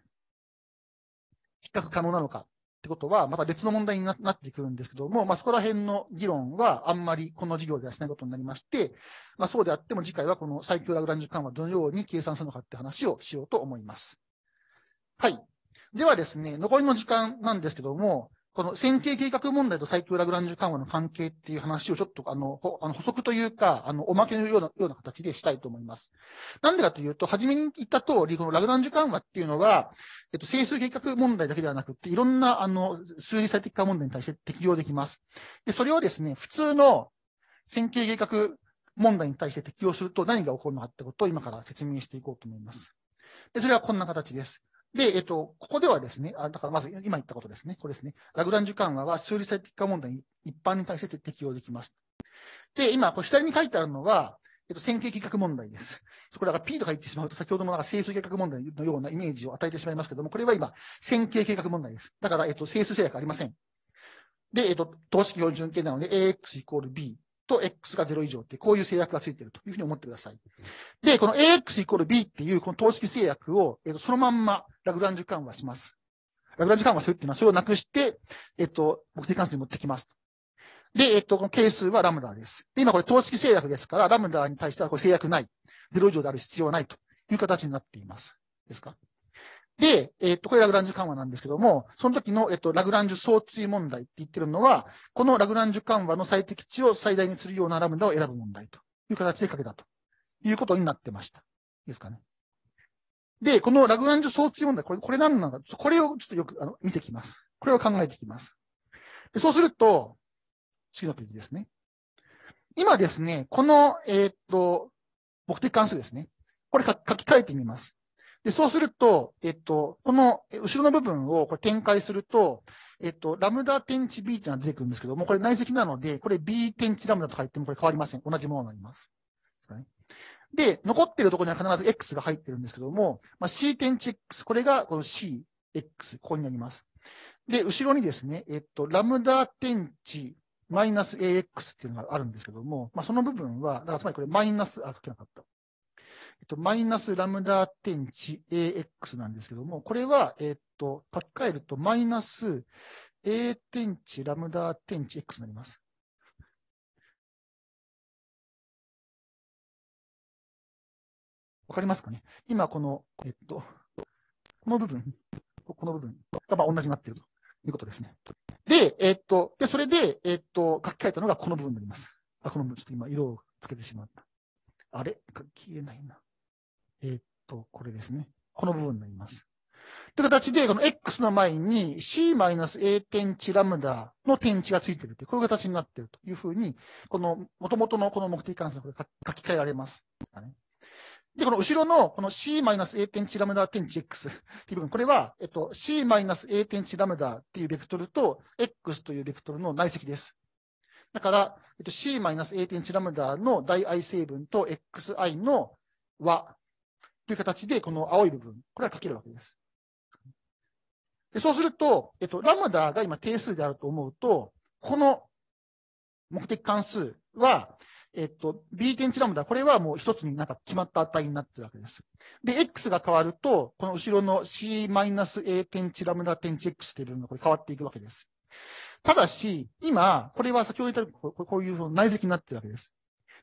比較可能なのかってことは、また別の問題になってくるんですけども、まあ、そこら辺の議論はあんまりこの授業ではしないことになりまして、まあ、そうであっても次回はこの最強ラグランジュ緩和どのように計算するのかって話をしようと思います。はい。ではですね、残りの時間なんですけども、この線形計画問題と最強ラグランジュ緩和の関係っていう話をちょっとあの、あの補足というか、あの、おまけのような、ような形でしたいと思います。なんでかというと、初めに言った通り、このラグランジュ緩和っていうのは、えっと、整数計画問題だけではなくて、いろんな、あの、数理最適化問題に対して適用できます。で、それをですね、普通の線形計画問題に対して適用すると何が起こるのかってことを今から説明していこうと思います。で、それはこんな形です。で、えっと、ここではですね、あだからまず今言ったことですね、これですね、ラグランジュ緩和は数理最適化問題に一般に対して適用できます。で、今、こ左に書いてあるのは、えっと、線形計画問題です。そこだから P とか言ってしまうと、先ほどもなんか整数計画問題のようなイメージを与えてしまいますけども、これは今、線形計画問題です。だから、えっと、整数制約ありません。で、えっと、等式標準形なので、AX イコール B。と x が0以上ってこういう制約がついてるというふうに思ってください。で、この ax イコール b っていうこの等式制約を、えっとそのまんまラグランジュ緩和します。ラグランジュ緩和するっていうのはそれをなくして、えっ、と、目的関数に持ってきます。で、えっ、と、この係数はラムダです。で、今これ等式制約ですから、ラムダに対してはこれ制約ない。0以上である必要はないという形になっています。ですかで、えっ、と、これラグランジュ緩和なんですけども、その時の、えっ、と、ラグランジュ相追問題って言ってるのは、このラグランジュ緩和の最適値を最大にするようなラムダを選ぶ問題という形で書けたということになってました。いいですかね。で、このラグランジュ相追問題、これ、これ何なのか、これをちょっとよくあの見てきます。これを考えていきます。でそうすると、次のページですね。今ですね、この、えー、っと、目的関数ですね。これ書き換えてみます。で、そうすると、えっと、この後ろの部分をこれ展開すると、えっと、ラムダ点値 B っていうのが出てくるんですけども、これ内積なので、これ B 点値ラムダとか言ってもこれ変わりません。同じものになります。で、残ってるところには必ず X が入ってるんですけども、まあ、C 点値 X、これがこの CX、ここになります。で、後ろにですね、えっと、ラムダ点値マイナス AX っていうのがあるんですけども、まあ、その部分は、だからつまりこれマイナス、あ、書けなかった。えっと、マイナスラムダ点値 AX なんですけども、これは、えっと、書き換えるとマイナス A 点値ラムダ点値 X になります。わかりますかね今、この、えっと、この部分、この部分がまあ同じになっているということですね。で、えっと、で、それで、えっと、書き換えたのがこの部分になります。あ、この部分、ちょっと今、色をつけてしまった。あれ消えないな。えー、っと、これですね。この部分になります。って形で、この x の前に c-a 点値ラムダの点値がついてるって、こういう形になってるというふうに、この元々のこの目的関数が書き換えられます。で、この後ろのこの c-a 点値ラムダ点値 x っていう部分、これは、えっと、c-a 点値ラムダっていうベクトルと x というベクトルの内積です。だから、えっと、c-a 点値ラムダの大 i 成分と xi の和という形で、この青い部分、これは書けるわけです。でそうすると、えっと、ラムダが今定数であると思うと、この目的関数は、えっと、b 点値ラムダ、これはもう一つになんか決まった値になってるわけです。で、x が変わると、この後ろの c-a 点値ラムダ点値 x という部分がこれ変わっていくわけです。ただし、今、これは先ほど言ったこういう内積になってるわけです。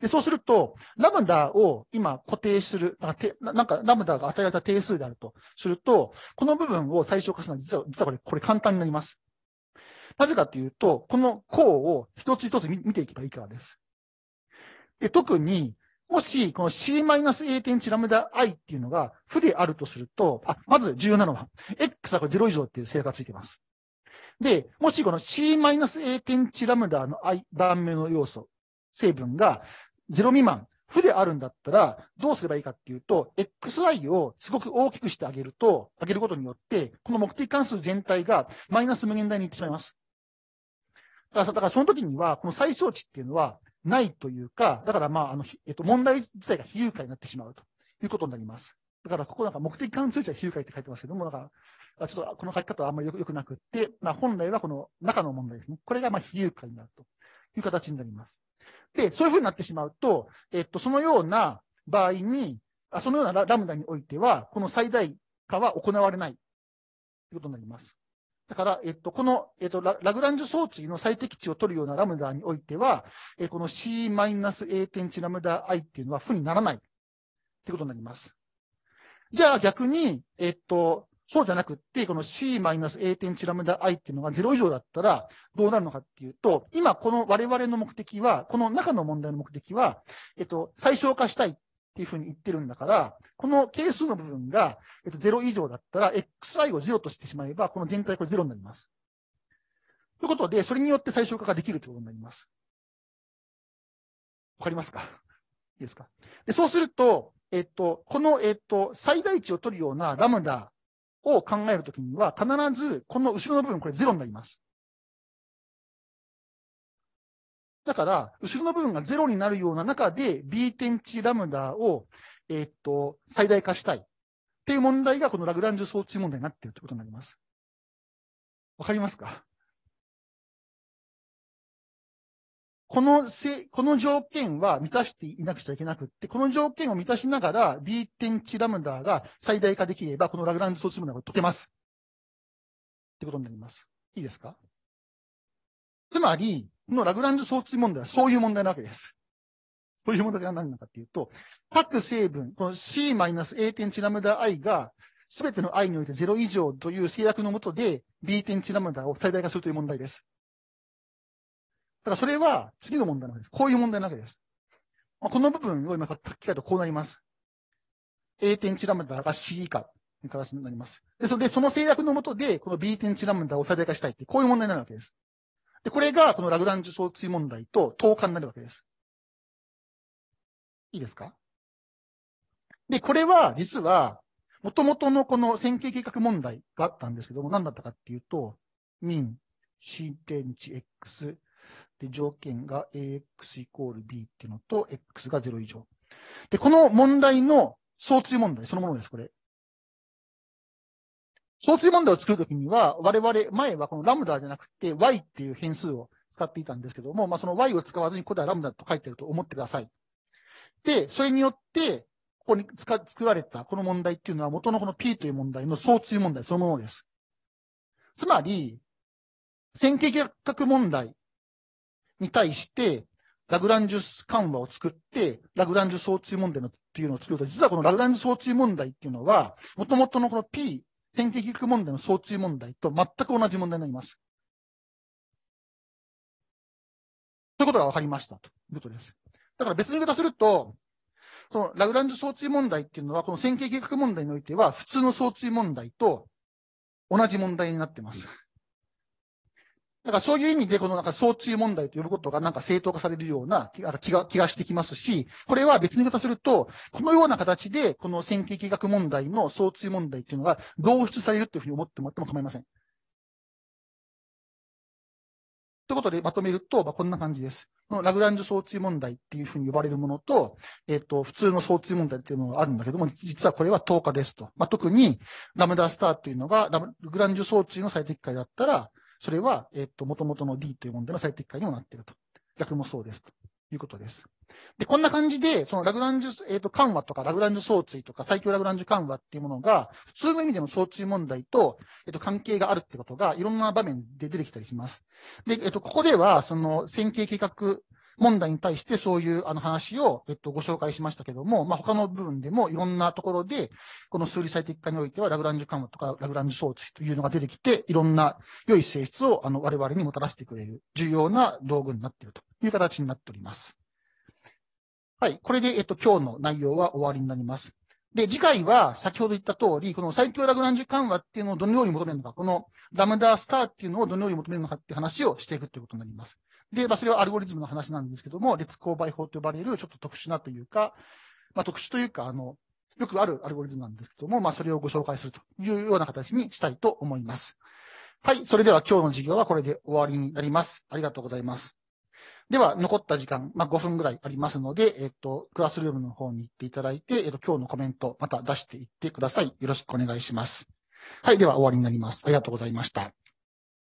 で、そうすると、ラムダを今固定する、なんかなんかラムダが与えられた定数であるとすると、この部分を最小化するのは実は、実はこれ、これ簡単になります。なぜかというと、この項を一つ一つ見ていけばいいからです。で、特に、もし、この C-A 点値ラムダ i っていうのが負であるとすると、あ、まず重要なのは、x がこれ0以上っていう制約がついています。で、もしこの C-A 点値ラムダの i 番目の要素、成分がゼロ未満、負であるんだったら、どうすればいいかっていうと、xi をすごく大きくしてあげると、あげることによって、この目的関数全体がマイナス無限大にいってしまいます。だから、からその時には、この最小値っていうのはないというか、だからまあ、あの、えっと、問題自体が非誘拐になってしまうということになります。だから、ここなんか目的関数値は非誘拐って書いてますけども、だかか、ちょっとこの書き方はあんまりよくなくって、まあ、本来はこの中の問題ですね。これがまあ非誘拐になるという形になります。で、そういうふうになってしまうと、えっと、そのような場合に、あそのようなラムダにおいては、この最大化は行われないということになります。だから、えっと、この、えっと、ラグランジュ装置の最適値を取るようなラムダにおいては、えこの C-A 点値ラムダ i っていうのは負にならないということになります。じゃあ逆に、えっと、そうじゃなくって、この C-A 点チラムダ I っていうのが0以上だったらどうなるのかっていうと、今この我々の目的は、この中の問題の目的は、えっと、最小化したいっていうふうに言ってるんだから、この係数の部分が、えっと、0以上だったら、xi を0としてしまえば、この全体これ0になります。ということで、それによって最小化ができるということになります。わかりますかいいですかでそうすると、えっと、この、えっと、最大値を取るようなラムダを考えるときには、必ずこの後ろの部分、これゼロになります。だから、後ろの部分がゼロになるような中で、B 点値ラムダを、えー、っと、最大化したい。っていう問題が、このラグランジュ装置問題になっているということになります。わかりますかこのせ、この条件は満たしていなくちゃいけなくって、この条件を満たしながら B 点値ラムダが最大化できれば、このラグランジ置数題が解けます。ってことになります。いいですかつまり、このラグランジ装置問題はそういう問題なわけです。そういう問題が何なのかっていうと、各成分、この C-A 点値ラムダ i が、すべての i において0以上という制約のもとで、B 点値ラムダを最大化するという問題です。ただそれは次の問題なわけです。こういう問題なわけです。まあ、この部分を今書き換えるとこうなります。A 点チラムダが C 以下という形になります。でそで、その制約のもとで、この B 点チラムダを最大化したいって、こういう問題になるわけです。で、これがこのラグランジュ相追問題と等価になるわけです。いいですかで、これは実は、元々のこの線形計画問題があったんですけども、何だったかっていうと、min、C 点値 X、で、条件が AX イコール B っていうのと、X が0以上。で、この問題の相通問題、そのものです、これ。相通問題を作るときには、我々、前はこのラムダじゃなくて Y っていう変数を使っていたんですけども、まあ、その Y を使わずに、ここではラムダと書いてると思ってください。で、それによって、ここに作られたこの問題っていうのは、元のこの P という問題の相通問題そのものです。つまり、線形逆角問題に対して、ラグランジュス緩和を作って、ラグランジュ相対問題のっていうのを作ると、実はこのラグランジュ相対問題っていうのは、もともとのこの P、線形比較問題の相対問題と全く同じ問題になります。ということが分かりましたということです。だから別の言い方すると、そのラグランジュ相対問題っていうのは、この線形結較問題においては、普通の相対問題と同じ問題になってます。なんかそういう意味で、このなんか相追問題と呼ぶことがなんか正当化されるような気が気がしてきますし、これは別に言うとすると、このような形で、この線形計画問題の相追問題っていうのが導出されるっていうふうに思ってもらっても構いません。ということでまとめると、まあ、こんな感じです。このラグランジュ相追問題っていうふうに呼ばれるものと、えっ、ー、と、普通の相追問題っていうのがあるんだけども、実はこれは等価ですと。まあ、特に、ラムダスターっていうのが、ラグランジュ相追の最適解だったら、それは、えっ、もと、元々の D という問題の最適解にもなっていると。逆もそうです。ということです。で、こんな感じで、そのラグランジュ、えっ、ー、と、緩和とかラグランジュ相追とか最強ラグランジュ緩和っていうものが、普通の意味での相追問題と、えっ、ー、と、関係があるってことが、いろんな場面で出てきたりします。で、えっ、ー、と、ここでは、その、線形計画問題に対してそういうあの話を、えっと、ご紹介しましたけども、まあ、他の部分でもいろんなところで、この数理最適化においては、ラグランジュカムとかラグランジュ装置というのが出てきて、いろんな良い性質をあの我々にもたらしてくれる重要な道具になっているという形になっております。はい。これで、えっと、今日の内容は終わりになります。で、次回は先ほど言った通り、この最強ラグランジュ緩和っていうのをどのように求めるのか、このラムダスターっていうのをどのように求めるのかっていう話をしていくということになります。で、まあ、それはアルゴリズムの話なんですけども、列勾配法と呼ばれるちょっと特殊なというか、まあ、特殊というか、あの、よくあるアルゴリズムなんですけども、まあ、それをご紹介するというような形にしたいと思います。はい。それでは今日の授業はこれで終わりになります。ありがとうございます。では、残った時間、まあ、5分ぐらいありますので、えっと、クラスルームの方に行っていただいて、えっと、今日のコメント、また出していってください。よろしくお願いします。はい。では、終わりになります。ありがとうございました。